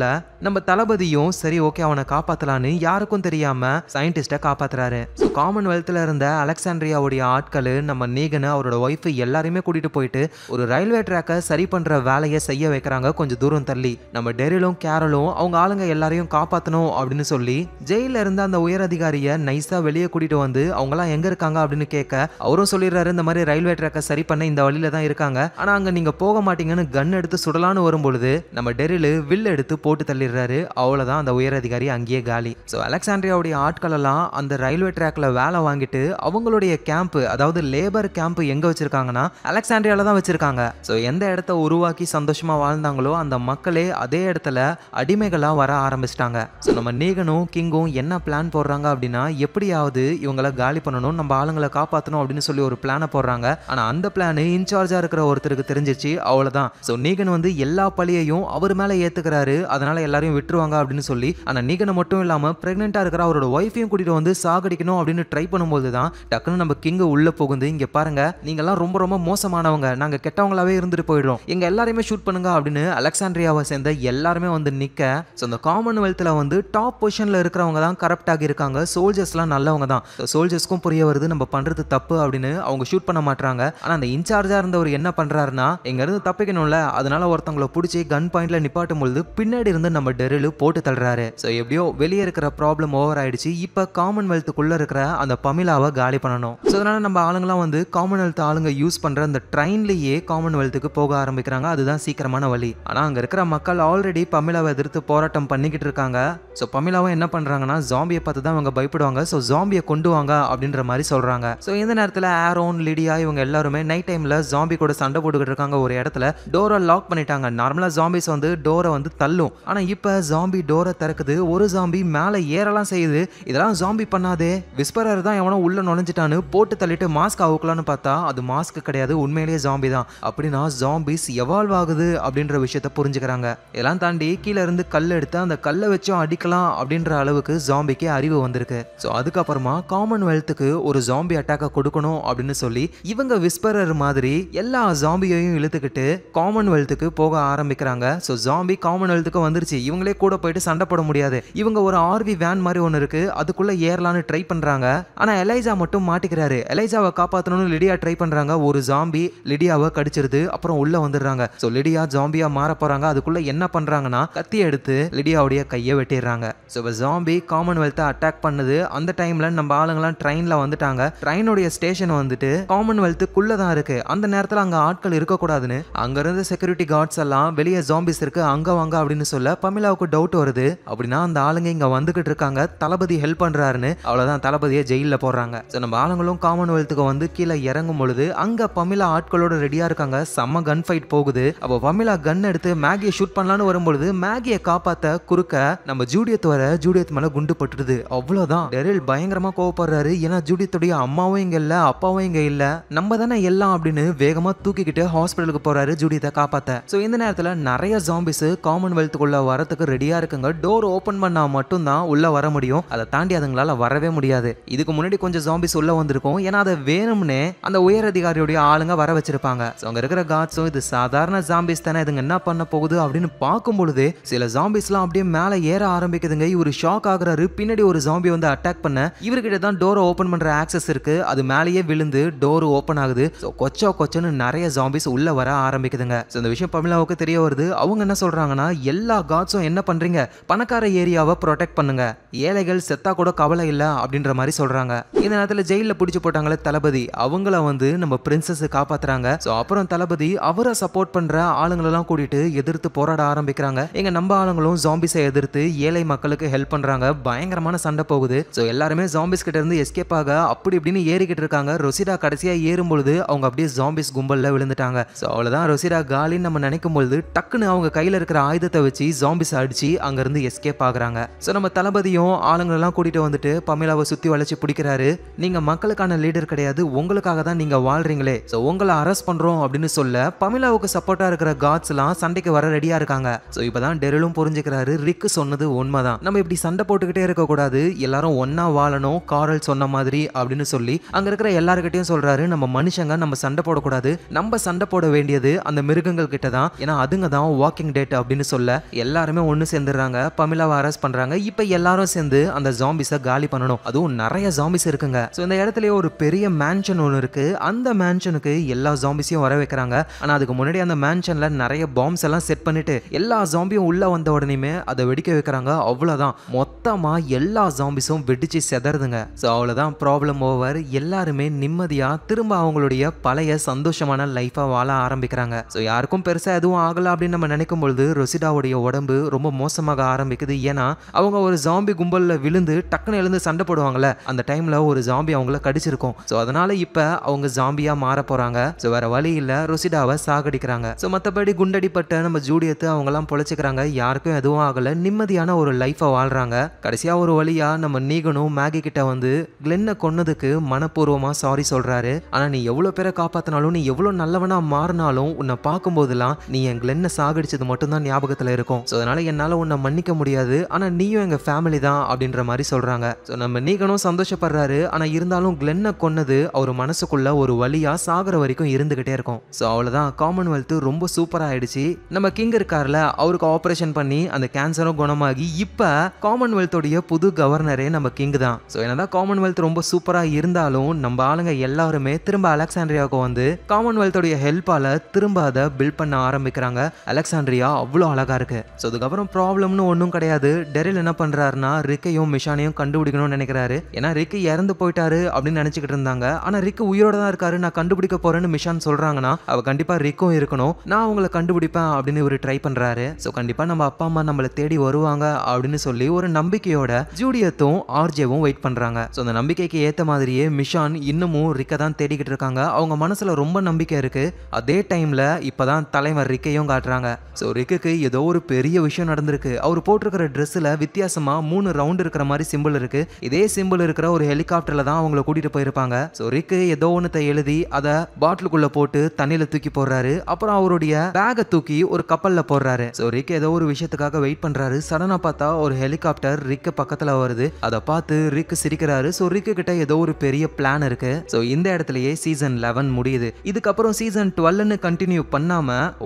நம்ம தளபதியும் சரி ஓகே அவனை காப்பாத்தலான்னு யாருக்கும் தெரியாம சயின்டிஸ்ட காப்பாத்துறாரு காமன்வெல்த்ல இருந்த அலெக்சாண்ட்ரியாவுடைய ஆட்கள் நம்ம நம்ம நீகனு அவரோட ஒய்ஃபு எல்லாரையுமே கூட்டிகிட்டு போயிட்டு ஒரு ரயில்வே ட்ராக்கை சரி பண்ணுற வேலையை செய்ய வைக்கிறாங்க கொஞ்சம் தூரம் தள்ளி நம்ம டெரிலும் கேரலும் அவங்க ஆளுங்க எல்லாரையும் காப்பாற்றணும் அப்படின்னு சொல்லி ஜெயில இருந்த அந்த உயர் அதிகாரியை நைஸாக வெளியே கூட்டிகிட்டு வந்து அவங்களாம் எங்கே இருக்காங்க அப்படின்னு கேட்க அவரும் சொல்லிடுறாரு இந்த மாதிரி ரயில்வே ட்ராக்கை சரி பண்ண இந்த வழியில தான் இருக்காங்க ஆனால் அங்கே நீங்கள் போக மாட்டீங்கன்னு கன் எடுத்து சுடலான்னு வரும்பொழுது நம்ம டெரிலு வில் எடுத்து போட்டு தள்ளிடுறாரு அவ்வளோதான் அந்த உயர் அதிகாரி அங்கேயே காலி ஸோ அலெக்சாண்ட்ரியாவுடைய ஆட்களெல்லாம் அந்த ரயில்வே ட்ராக்கில் வேலை வாங்கிட்டு அவங்களுடைய கேம்ப் அதாவது லே லேபர் கேம்ப் எங்கே வச்சுருக்காங்கன்னா அலெக்சாண்ட்ரியால தான் வச்சுருக்காங்க ஸோ எந்த இடத்த உருவாக்கி சந்தோஷமாக வாழ்ந்தாங்களோ அந்த மக்களே அதே இடத்துல அடிமைகளாக வர ஆரம்பிச்சிட்டாங்க ஸோ நம்ம நீகனும் கிங்கும் என்ன பிளான் போடுறாங்க அப்படின்னா எப்படியாவது இவங்களை காலி பண்ணணும் நம்ம ஆளுங்களை காப்பாற்றணும் அப்படின்னு சொல்லி ஒரு பிளானை போடுறாங்க ஆனால் அந்த பிளான் இன்சார்ஜாக இருக்கிற ஒருத்தருக்கு தெரிஞ்சிச்சு அவ்வளவுதான் ஸோ நீகன் வந்து எல்லா பழியையும் அவர் மேலே ஏத்துக்கிறாரு அதனால் எல்லாரையும் விட்டுருவாங்க அப்படின்னு சொல்லி ஆனால் நீகனை மட்டும் இல்லாமல் ப்ரெக்னெண்ட்டாக இருக்கிற அவரோட ஒய்ஃபையும் கூட்டிகிட்டு வந்து சாகடிக்கணும் அப்படின்னு ட்ரை பண்ணும்போது தான் டக்குன்னு நம்ம கிங்கு உள்ளே போகுது இங்கே பாருங்க எல்லாம் ரொம்ப ரொம்ப மோசமானவங்க நாங்கள் கெட்டவங்களாவே இருந்துட்டு போயிடுறோம் எங்க எல்லாருமே ஷூட் பண்ணுங்க அப்படின்னு அலெக்சாண்ட்ரியாவை சேர்ந்த எல்லாருமே வந்து நிற்க ஸோ காமன்வெல்த்ல காமன்வெல்த்தில் வந்து டாப் பொசிஷன்ல இருக்கிறவங்க தான் ஆகி இருக்காங்க சோல்ஜர்ஸ்லாம் நல்லவங்க தான் சோல்ஜர்ஸ்க்கும் புரிய வருது நம்ம பண்ணுறது தப்பு அப்படின்னு அவங்க ஷூட் பண்ண மாட்டாங்க ஆனால் அந்த இன்சார்ஜாக இருந்தவர் என்ன பண்ணுறாருன்னா இருந்து தப்பிக்கணும்ல அதனால ஒருத்தவங்களை பிடிச்சி கன் பாயிண்ட்ல நிப்பாட்டும் பொழுது பின்னாடி இருந்து நம்ம டெரில் போட்டு தள்ளுறாரு ஸோ எப்படியோ வெளியே இருக்கிற ப்ராப்ளம் ஓவர் ஆயிடுச்சு இப்போ காமன்வெல்த்துக்குள்ளே இருக்கிற அந்த பமிலாவை காலி பண்ணணும் ஸோ அதனால நம்ம ஆளுங்களாம் வந்து வந்து காமன்வெல்த் ஆளுங்க யூஸ் பண்ணுற அந்த ட்ரெயின்லேயே காமன்வெல்த்துக்கு போக ஆரம்பிக்கிறாங்க அதுதான் சீக்கிரமான வழி ஆனால் அங்கே இருக்கிற மக்கள் ஆல்ரெடி பமிழாவை எதிர்த்து போராட்டம் பண்ணிக்கிட்டு இருக்காங்க ஸோ பமிழாவும் என்ன பண்ணுறாங்கன்னா ஜாம்பியை பார்த்து தான் அவங்க பயப்படுவாங்க ஸோ ஜாம்பியை கொண்டு வாங்க அப்படின்ற மாதிரி சொல்கிறாங்க ஸோ இந்த நேரத்தில் ஆரோன் லிடியா இவங்க எல்லாருமே நைட் டைமில் ஜாம்பி கூட சண்டை போட்டுக்கிட்டு இருக்காங்க ஒரு இடத்துல டோரை லாக் பண்ணிட்டாங்க நார்மலாக ஜாம்பிஸ் வந்து டோரை வந்து தள்ளும் ஆனால் இப்போ ஜாம்பி டோரை திறக்குது ஒரு ஜாம்பி மேலே ஏறலாம் செய்யுது இதெல்லாம் ஜாம்பி பண்ணாதே விஸ்பரர் தான் எவனோ உள்ள நுழைஞ்சிட்டான்னு போட்டு தள்ளிட்டு மாஸ்க் போக்கலாம்னு பார்த்தா அது மாஸ்க் கிடையாது உண்மையிலேயே ஜாம்பி தான் அப்படின்னா ஜாம்பிஸ் எவால்வ் ஆகுது அப்படின்ற விஷயத்த புரிஞ்சுக்கிறாங்க எல்லாம் தாண்டி கீழே இருந்து கல் எடுத்து அந்த கல்லை வச்சும் அடிக்கலாம் அப்படின்ற அளவுக்கு ஜாம்பிக்கு அறிவு வந்திருக்கு ஸோ அதுக்கப்புறமா காமன்வெல்த்துக்கு ஒரு ஜாம்பி அட்டாக்கை கொடுக்கணும் அப்படின்னு சொல்லி இவங்க விஸ்பரர் மாதிரி எல்லா ஜாம்பியையும் இழுத்துக்கிட்டு காமன்வெல்த்துக்கு போக ஆரம்பிக்கிறாங்க ஸோ ஜாம்பி காமன்வெல்த்துக்கு வந்துருச்சு இவங்களே கூட போயிட்டு சண்டை போட முடியாது இவங்க ஒரு ஆர்வி வேன் மாதிரி ஒன்று இருக்கு அதுக்குள்ள ஏறலான்னு ட்ரை பண்றாங்க ஆனால் எலைஜா மட்டும் மாட்டிக்கிறாரு எலைஜாவை காப்பாற்ற காப்பாற்றணும்னு லிடியா ட்ரை பண்ணுறாங்க ஒரு ஜாம்பி லிடியாவை கடிச்சிருது அப்புறம் உள்ளே வந்துடுறாங்க ஸோ லிடியா ஜாம்பியாக மாற போகிறாங்க அதுக்குள்ளே என்ன பண்ணுறாங்கன்னா கத்தி எடுத்து லிடியாவுடைய கையை வெட்டிடுறாங்க ஸோ இப்போ ஜாம்பி காமன்வெல்த்தை அட்டாக் பண்ணுது அந்த டைமில் நம்ம ஆளுங்கெல்லாம் ட்ரெயினில் வந்துட்டாங்க ட்ரெயினுடைய ஸ்டேஷன் வந்துட்டு காமன்வெல்த்துக்குள்ளே தான் இருக்குது அந்த நேரத்தில் அங்கே ஆட்கள் இருக்கக்கூடாதுன்னு அங்கேருந்து செக்யூரிட்டி கார்ட்ஸ் எல்லாம் வெளியே ஜாம்பிஸ் இருக்குது அங்கே வாங்க அப்படின்னு சொல்ல பமிலாவுக்கு டவுட் வருது அப்படின்னா அந்த ஆளுங்க இங்கே வந்துக்கிட்டு இருக்காங்க தளபதி ஹெல்ப் பண்ணுறாருன்னு அவ்வளோதான் தளபதியை ஜெயிலில் போடுறாங்க ஸோ நம்ம ஆளுங்களும் காமன்வெல்த்துக்கு வந்து கீழே இறங்கும் பொழுது அங்க பமிலா ஆட்களோட ரெடியா இருக்காங்க செம்ம கன் ஃபைட் போகுது அவ பமிலா கன் எடுத்து மேகியை ஷூட் பண்ணலான்னு வரும்பொழுது மேகியை காப்பாத்த குறுக்க நம்ம ஜூடியத் வர ஜூடியத் மேல குண்டு பட்டுடுது அவ்வளவுதான் டெரில் பயங்கரமா கோவப்படுறாரு ஏன்னா ஜூடியத்துடைய அம்மாவும் இங்க இல்ல அப்பாவும் இங்க இல்ல நம்ம தானே எல்லாம் அப்படின்னு வேகமா தூக்கிக்கிட்டு ஹாஸ்பிட்டலுக்கு போறாரு ஜூடியத்தை காப்பாத்த ஸோ இந்த நேரத்துல நிறைய ஜாம்பிஸ் காமன்வெல்த்துக்குள்ள வரத்துக்கு ரெடியா இருக்குங்க டோர் ஓபன் பண்ணா மட்டும்தான் உள்ள வர முடியும் அதை தாண்டி அதுங்களால வரவே முடியாது இதுக்கு முன்னாடி கொஞ்சம் ஜாம்பிஸ் உள்ள வந்திருக்கும் ஏன்னா அதை வேணும்னு உடனே அந்த உயர் அதிகாரியுடைய ஆளுங்க வர வச்சிருப்பாங்க அங்க இருக்கிற காட்ஸும் இது சாதாரண ஜாம்பிஸ் தானே இதுங்க என்ன பண்ண போகுது அப்படின்னு பார்க்கும் பொழுது சில ஜாம்பிஸ்லாம் அப்படியே மேலே ஏற ஆரம்பிக்குதுங்க இவரு ஷாக் ஆகுறாரு பின்னாடி ஒரு ஜாம்பி வந்து அட்டாக் பண்ண இவர்கிட்ட தான் டோரை ஓப்பன் பண்ற ஆக்சஸ் இருக்கு அது மேலேயே விழுந்து டோர் ஓப்பன் ஆகுது கொச்சா கொச்சன்னு நிறைய ஜாம்பிஸ் உள்ள வர ஆரம்பிக்குதுங்க இந்த விஷயம் பமிலாவுக்கு தெரிய வருது அவங்க என்ன சொல்றாங்கன்னா எல்லா காட்ஸும் என்ன பண்றீங்க பணக்கார ஏரியாவை ப்ரொடெக்ட் பண்ணுங்க ஏழைகள் செத்தா கூட கவலை இல்லை அப்படின்ற மாதிரி சொல்றாங்க இந்த நேரத்தில் ஜெயிலில் பிடிச்சி போட்டாங்களே தளபதி அவங்கள வந்து நம்ம பிரின்சஸ் காப்பாத்துறாங்க ஸோ அப்புறம் தளபதி அவரை சப்போர்ட் பண்ற ஆளுங்களெல்லாம் கூட்டிட்டு எதிர்த்து போராட ஆரம்பிக்கிறாங்க எங்க நம்ம ஆளுங்களும் ஜாம்பிஸை எதிர்த்து ஏழை மக்களுக்கு ஹெல்ப் பண்றாங்க பயங்கரமான சண்டை போகுது ஸோ எல்லாருமே ஜாம்பிஸ் கிட்ட இருந்து எஸ்கேப் ஆக அப்படி இப்படின்னு ஏறிக்கிட்டு இருக்காங்க ரொசிடா கடைசியா ஏறும்பொழுது அவங்க அப்படியே ஜாம்பிஸ் கும்பல்ல விழுந்துட்டாங்க ஸோ அவ்வளோதான் ரொசிடா காலின்னு நம்ம நினைக்கும் பொழுது டக்குன்னு அவங்க கையில் இருக்கிற ஆயுதத்தை வச்சு ஜாம்பிஸ் அடிச்சு இருந்து எஸ்கேப் ஆகுறாங்க ஸோ நம்ம தளபதியும் ஆளுங்களெல்லாம் கூட்டிட்டு வந்துட்டு பமிலாவை சுற்றி வளைச்சி பிடிக்கிறாரு நீங்க மக்களுக்கான லீடர் கிடையாது உங்களுக்காக தான் நீங்கள் வாழ்றீங்களே ஸோ உங்களை அரெஸ்ட் பண்ணுறோம் அப்படின்னு சொல்ல பமிலாவுக்கு சப்போர்ட்டா இருக்கிற காட்ஸ்லாம் சண்டைக்கு வர ரெடியாக இருக்காங்க ஸோ இப்போ டெரிலும் புரிஞ்சுக்கிறாரு ரிக்கு சொன்னது உண்மைதான் நம்ம இப்படி சண்டை போட்டுக்கிட்டே இருக்கக்கூடாது எல்லாரும் ஒன்றா வாழணும் காரல் சொன்ன மாதிரி அப்படின்னு சொல்லி அங்கே இருக்கிற எல்லாருக்கிட்டையும் சொல்கிறாரு நம்ம மனுஷங்க நம்ம சண்டை போடக்கூடாது நம்ம சண்டை போட வேண்டியது அந்த மிருகங்கள் கிட்ட தான் ஏன்னா அதுங்க தான் வாக்கிங் டேட் அப்படின்னு சொல்ல எல்லாருமே ஒன்று சேர்ந்துடுறாங்க பமிலாவை அரெஸ்ட் பண்ணுறாங்க இப்போ எல்லாரும் சேர்ந்து அந்த ஜாம்பிஸை காலி பண்ணணும் அதுவும் நிறைய ஜாம்பிஸ் இருக்குங்க ஸோ இந்த இடத்துல ஒரு பெரிய மேன்ஷன் மேன்ஷன் ஒன்று இருக்குது அந்த மேன்ஷனுக்கு எல்லா ஜாம்பிஸையும் வர வைக்கிறாங்க ஆனால் அதுக்கு முன்னாடி அந்த மேன்ஷனில் நிறைய பாம்ஸ் எல்லாம் செட் பண்ணிவிட்டு எல்லா ஜாம்பியும் உள்ளே வந்த உடனேயுமே அதை வெடிக்க வைக்கிறாங்க அவ்வளோதான் மொத்தமாக எல்லா ஜாம்பிஸும் வெடித்து செதறதுங்க ஸோ அவ்வளோதான் ப்ராப்ளம் ஓவர் எல்லாருமே நிம்மதியாக திரும்ப அவங்களுடைய பழைய சந்தோஷமான லைஃப்பை வாழ ஆரம்பிக்கிறாங்க ஸோ யாருக்கும் பெருசாக எதுவும் ஆகலை அப்படின்னு நம்ம நினைக்கும் பொழுது ரொசிடாவுடைய உடம்பு ரொம்ப மோசமாக ஆரம்பிக்குது ஏன்னா அவங்க ஒரு ஜாம்பி கும்பலில் விழுந்து டக்குன்னு எழுந்து சண்டை போடுவாங்கள்ல அந்த டைமில் ஒரு ஜாம்பி அவங்கள கடிச்சிருக்கும் ஸோ அதனால் இப்போ அவங்க ஜாம்பியா மாற போறாங்க ஸோ வேற வழி இல்லை ருசிடாவை சாகடிக்கிறாங்க ஸோ மற்றபடி குண்டடிப்பட்ட நம்ம ஜூடியத்து அவங்கெல்லாம் பொழைச்சிக்கிறாங்க யாருக்கும் எதுவும் ஆகலை நிம்மதியான ஒரு லைஃப்பை வாழ்றாங்க கடைசியாக ஒரு வழியாக நம்ம நீகனும் மேகி கிட்ட வந்து கிளென்னை கொன்னதுக்கு மனப்பூர்வமாக சாரி சொல்கிறாரு ஆனால் நீ எவ்வளோ பேரை காப்பாற்றினாலும் நீ எவ்வளோ நல்லவனாக மாறினாலும் உன்னை பார்க்கும்போதெல்லாம் நீ என் கிளென்னை சாகடிச்சது மட்டும்தான் ஞாபகத்தில் இருக்கும் ஸோ அதனால் என்னால் உன்னை மன்னிக்க முடியாது ஆனால் நீயும் எங்கள் ஃபேமிலி தான் அப்படின்ற மாதிரி சொல்கிறாங்க ஸோ நம்ம நீகனும் சந்தோஷப்படுறாரு ஆனால் இருந்தாலும் கிளென்னை கொன்னது அவர் ஒரு மனசுக்குள்ள ஒரு வழியா சாகிற வரைக்கும் இருந்துகிட்டே இருக்கும் ஸோ அவ்வளோதான் காமன்வெல்த் ரொம்ப சூப்பராக ஆயிடுச்சு நம்ம கிங் இருக்கார்ல அவருக்கு ஆப்ரேஷன் பண்ணி அந்த கேன்சரும் குணமாகி இப்போ காமன்வெல்த்துடைய புது கவர்னரே நம்ம கிங் தான் ஸோ என்னதான் காமன்வெல்த் ரொம்ப சூப்பராக இருந்தாலும் நம்ம ஆளுங்க எல்லாருமே திரும்ப அலெக்சாண்ட்ரியாவுக்கு வந்து காமன்வெல்த்தோடைய ஹெல்ப்பால திரும்ப அதை பில்ட் பண்ண ஆரம்பிக்கிறாங்க அலெக்சாண்ட்ரியா அவ்வளோ அழகா இருக்கு ஸோ அதுக்கப்புறம் ப்ராப்ளம்னு ஒன்றும் கிடையாது டெரில் என்ன பண்றாருன்னா ரிக்கையும் மிஷானையும் கண்டுபிடிக்கணும்னு நினைக்கிறாரு ஏன்னா ரிக்கை இறந்து போயிட்டாரு அப்படின்னு நினச்சிக்கிட்டு இருந்தாங்க ஆனால் ஒருவேளை ரிக்கு உயிரோட தான் இருக்காரு நான் கண்டுபிடிக்க போறேன்னு மிஷான் சொல்றாங்கன்னா அவ கண்டிப்பா ரிக்கும் இருக்கணும் நான் அவங்களை கண்டுபிடிப்பேன் அப்படின்னு இவர் ட்ரை பண்றாரு ஸோ கண்டிப்பா நம்ம அப்பா அம்மா நம்மளை தேடி வருவாங்க அப்படின்னு சொல்லி ஒரு நம்பிக்கையோட ஜூடியத்தும் ஆர்ஜேவும் வெயிட் பண்றாங்க ஸோ அந்த நம்பிக்கைக்கு ஏற்ற மாதிரியே மிஷான் இன்னமும் ரிக்கை தான் தேடிக்கிட்டு இருக்காங்க அவங்க மனசுல ரொம்ப நம்பிக்கை இருக்கு அதே டைம்ல இப்பதான் தலைவர் ரிக்கையும் காட்டுறாங்க ஸோ ரிக்குக்கு ஏதோ ஒரு பெரிய விஷயம் நடந்திருக்கு அவர் போட்டிருக்கிற ட்ரெஸ்ஸில் வித்தியாசமாக மூணு ரவுண்ட் இருக்கிற மாதிரி சிம்பிள் இருக்கு இதே சிம்பிள் இருக்கிற ஒரு ஹெலிகாப்டரில் தான் அவங்கள கூட்டிகிட்டு போயிருப்பாங்க ஸோ ரிக் பேருக்கு ஏதோ ஒன்றத்தை எழுதி அதை பாட்டிலுக்குள்ள போட்டு தண்ணியில் தூக்கி போடுறாரு அப்புறம் அவருடைய பேகை தூக்கி ஒரு கப்பலில் போடுறாரு ஸோ ரிக் ஏதோ ஒரு விஷயத்துக்காக வெயிட் பண்ணுறாரு சடனாக பார்த்தா ஒரு ஹெலிகாப்டர் ரிக்கு பக்கத்தில் வருது அதை பார்த்து ரிக்கு சிரிக்கிறாரு ஸோ ரிக்கு கிட்ட ஏதோ ஒரு பெரிய பிளான் இருக்கு ஸோ இந்த இடத்துலயே சீசன் லெவன் முடியுது இதுக்கப்புறம் சீசன் டுவெல்னு கண்டினியூ பண்ணாம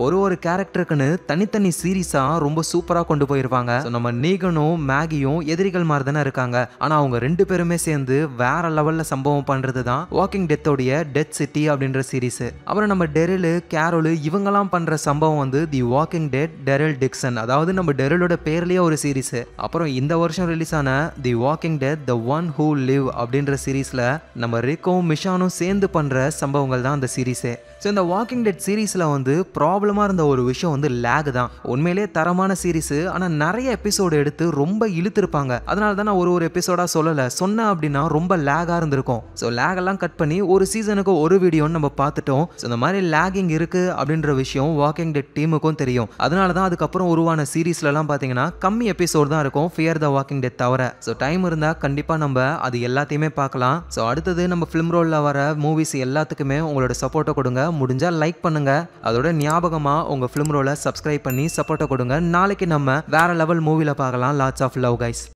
ஒரு ஒரு கேரக்டருக்குன்னு தனித்தனி சீரீஸா ரொம்ப சூப்பராக கொண்டு போயிருப்பாங்க நம்ம நீகனும் மேகியும் எதிரிகள் மாதிரி தானே இருக்காங்க ஆனால் அவங்க ரெண்டு பேருமே சேர்ந்து வேற லெவலில் சம்பவம் பண்ணுறது தான் வாக்கிங் டெத்தோடைய டெத் சிட்டி அப்படின்ற சீரிஸு அப்புறம் நம்ம டெரிலு கேரோலு இவங்கெல்லாம் பண்ணுற சம்பவம் வந்து the walking dead Daryl Dixon அதாவது நம்ம டெரலோட பேர்லேயே ஒரு சீரிஸு அப்புறம் இந்த வருஷம் ரிலீஸ் ஆன the walking dead the one who live அப்படின்ற சீரீஸில் நம்ம ரிக்கோவும் மிஷானும் சேர்ந்து பண்ணுற சம்பவங்கள் தான் அந்த சீரீஸே ஸோ இந்த வாக்கிங் டெட் சீரீஸில் வந்து ப்ராப்ளமாக இருந்த ஒரு விஷயம் வந்து லேக் தான் உண்மையிலே தரமான சீரீஸ் ஆனால் நிறைய எபிசோடு எடுத்து ரொம்ப இழுத்துருப்பாங்க அதனால தான் நான் ஒரு ஒரு எபிசோடாக சொல்லலை சொன்னேன் அப்படின்னா ரொம்ப லேகாக இருந்திருக்கும் ஸோ லேகெல்லாம் கட் பண்ணி ஒரு சீசனுக்கு ஒரு வீடியோன்னு நம்ம பார்த்துட்டோம் ஸோ இந்த மாதிரி லேகிங் இருக்குது அப்படின்ற விஷயம் வாக்கிங் டெட் டீமுக்கும் தெரியும் அதனால தான் அதுக்கப்புறம் உருவான சீரீஸ்லலாம் பார்த்தீங்கன்னா கம்மி எபிசோடு தான் இருக்கும் ஃபியர் த வாக்கிங் டெட் தவிர ஸோ டைம் இருந்தால் கண்டிப்பாக நம்ம அது எல்லாத்தையுமே பார்க்கலாம் ஸோ அடுத்தது நம்ம ஃபிலிம் ரோலில் வர மூவிஸ் எல்லாத்துக்குமே உங்களோட சப்போர்ட்டை கொடுங்க முடிஞ்சால் லைக் பண்ணுங்கள் அதோட ஞாபகமாக உங்கள் ஃபிலிம் ரோலை சப்ஸ்கிரைப் பண்ணி சப்போர்ட்டை கொடுங்க நாளைக்கு நம்ம வேறு லெவல் மூவியில் பார்க்கலாம் லாட்ஸ் ஆஃப் லவ் கைஸ்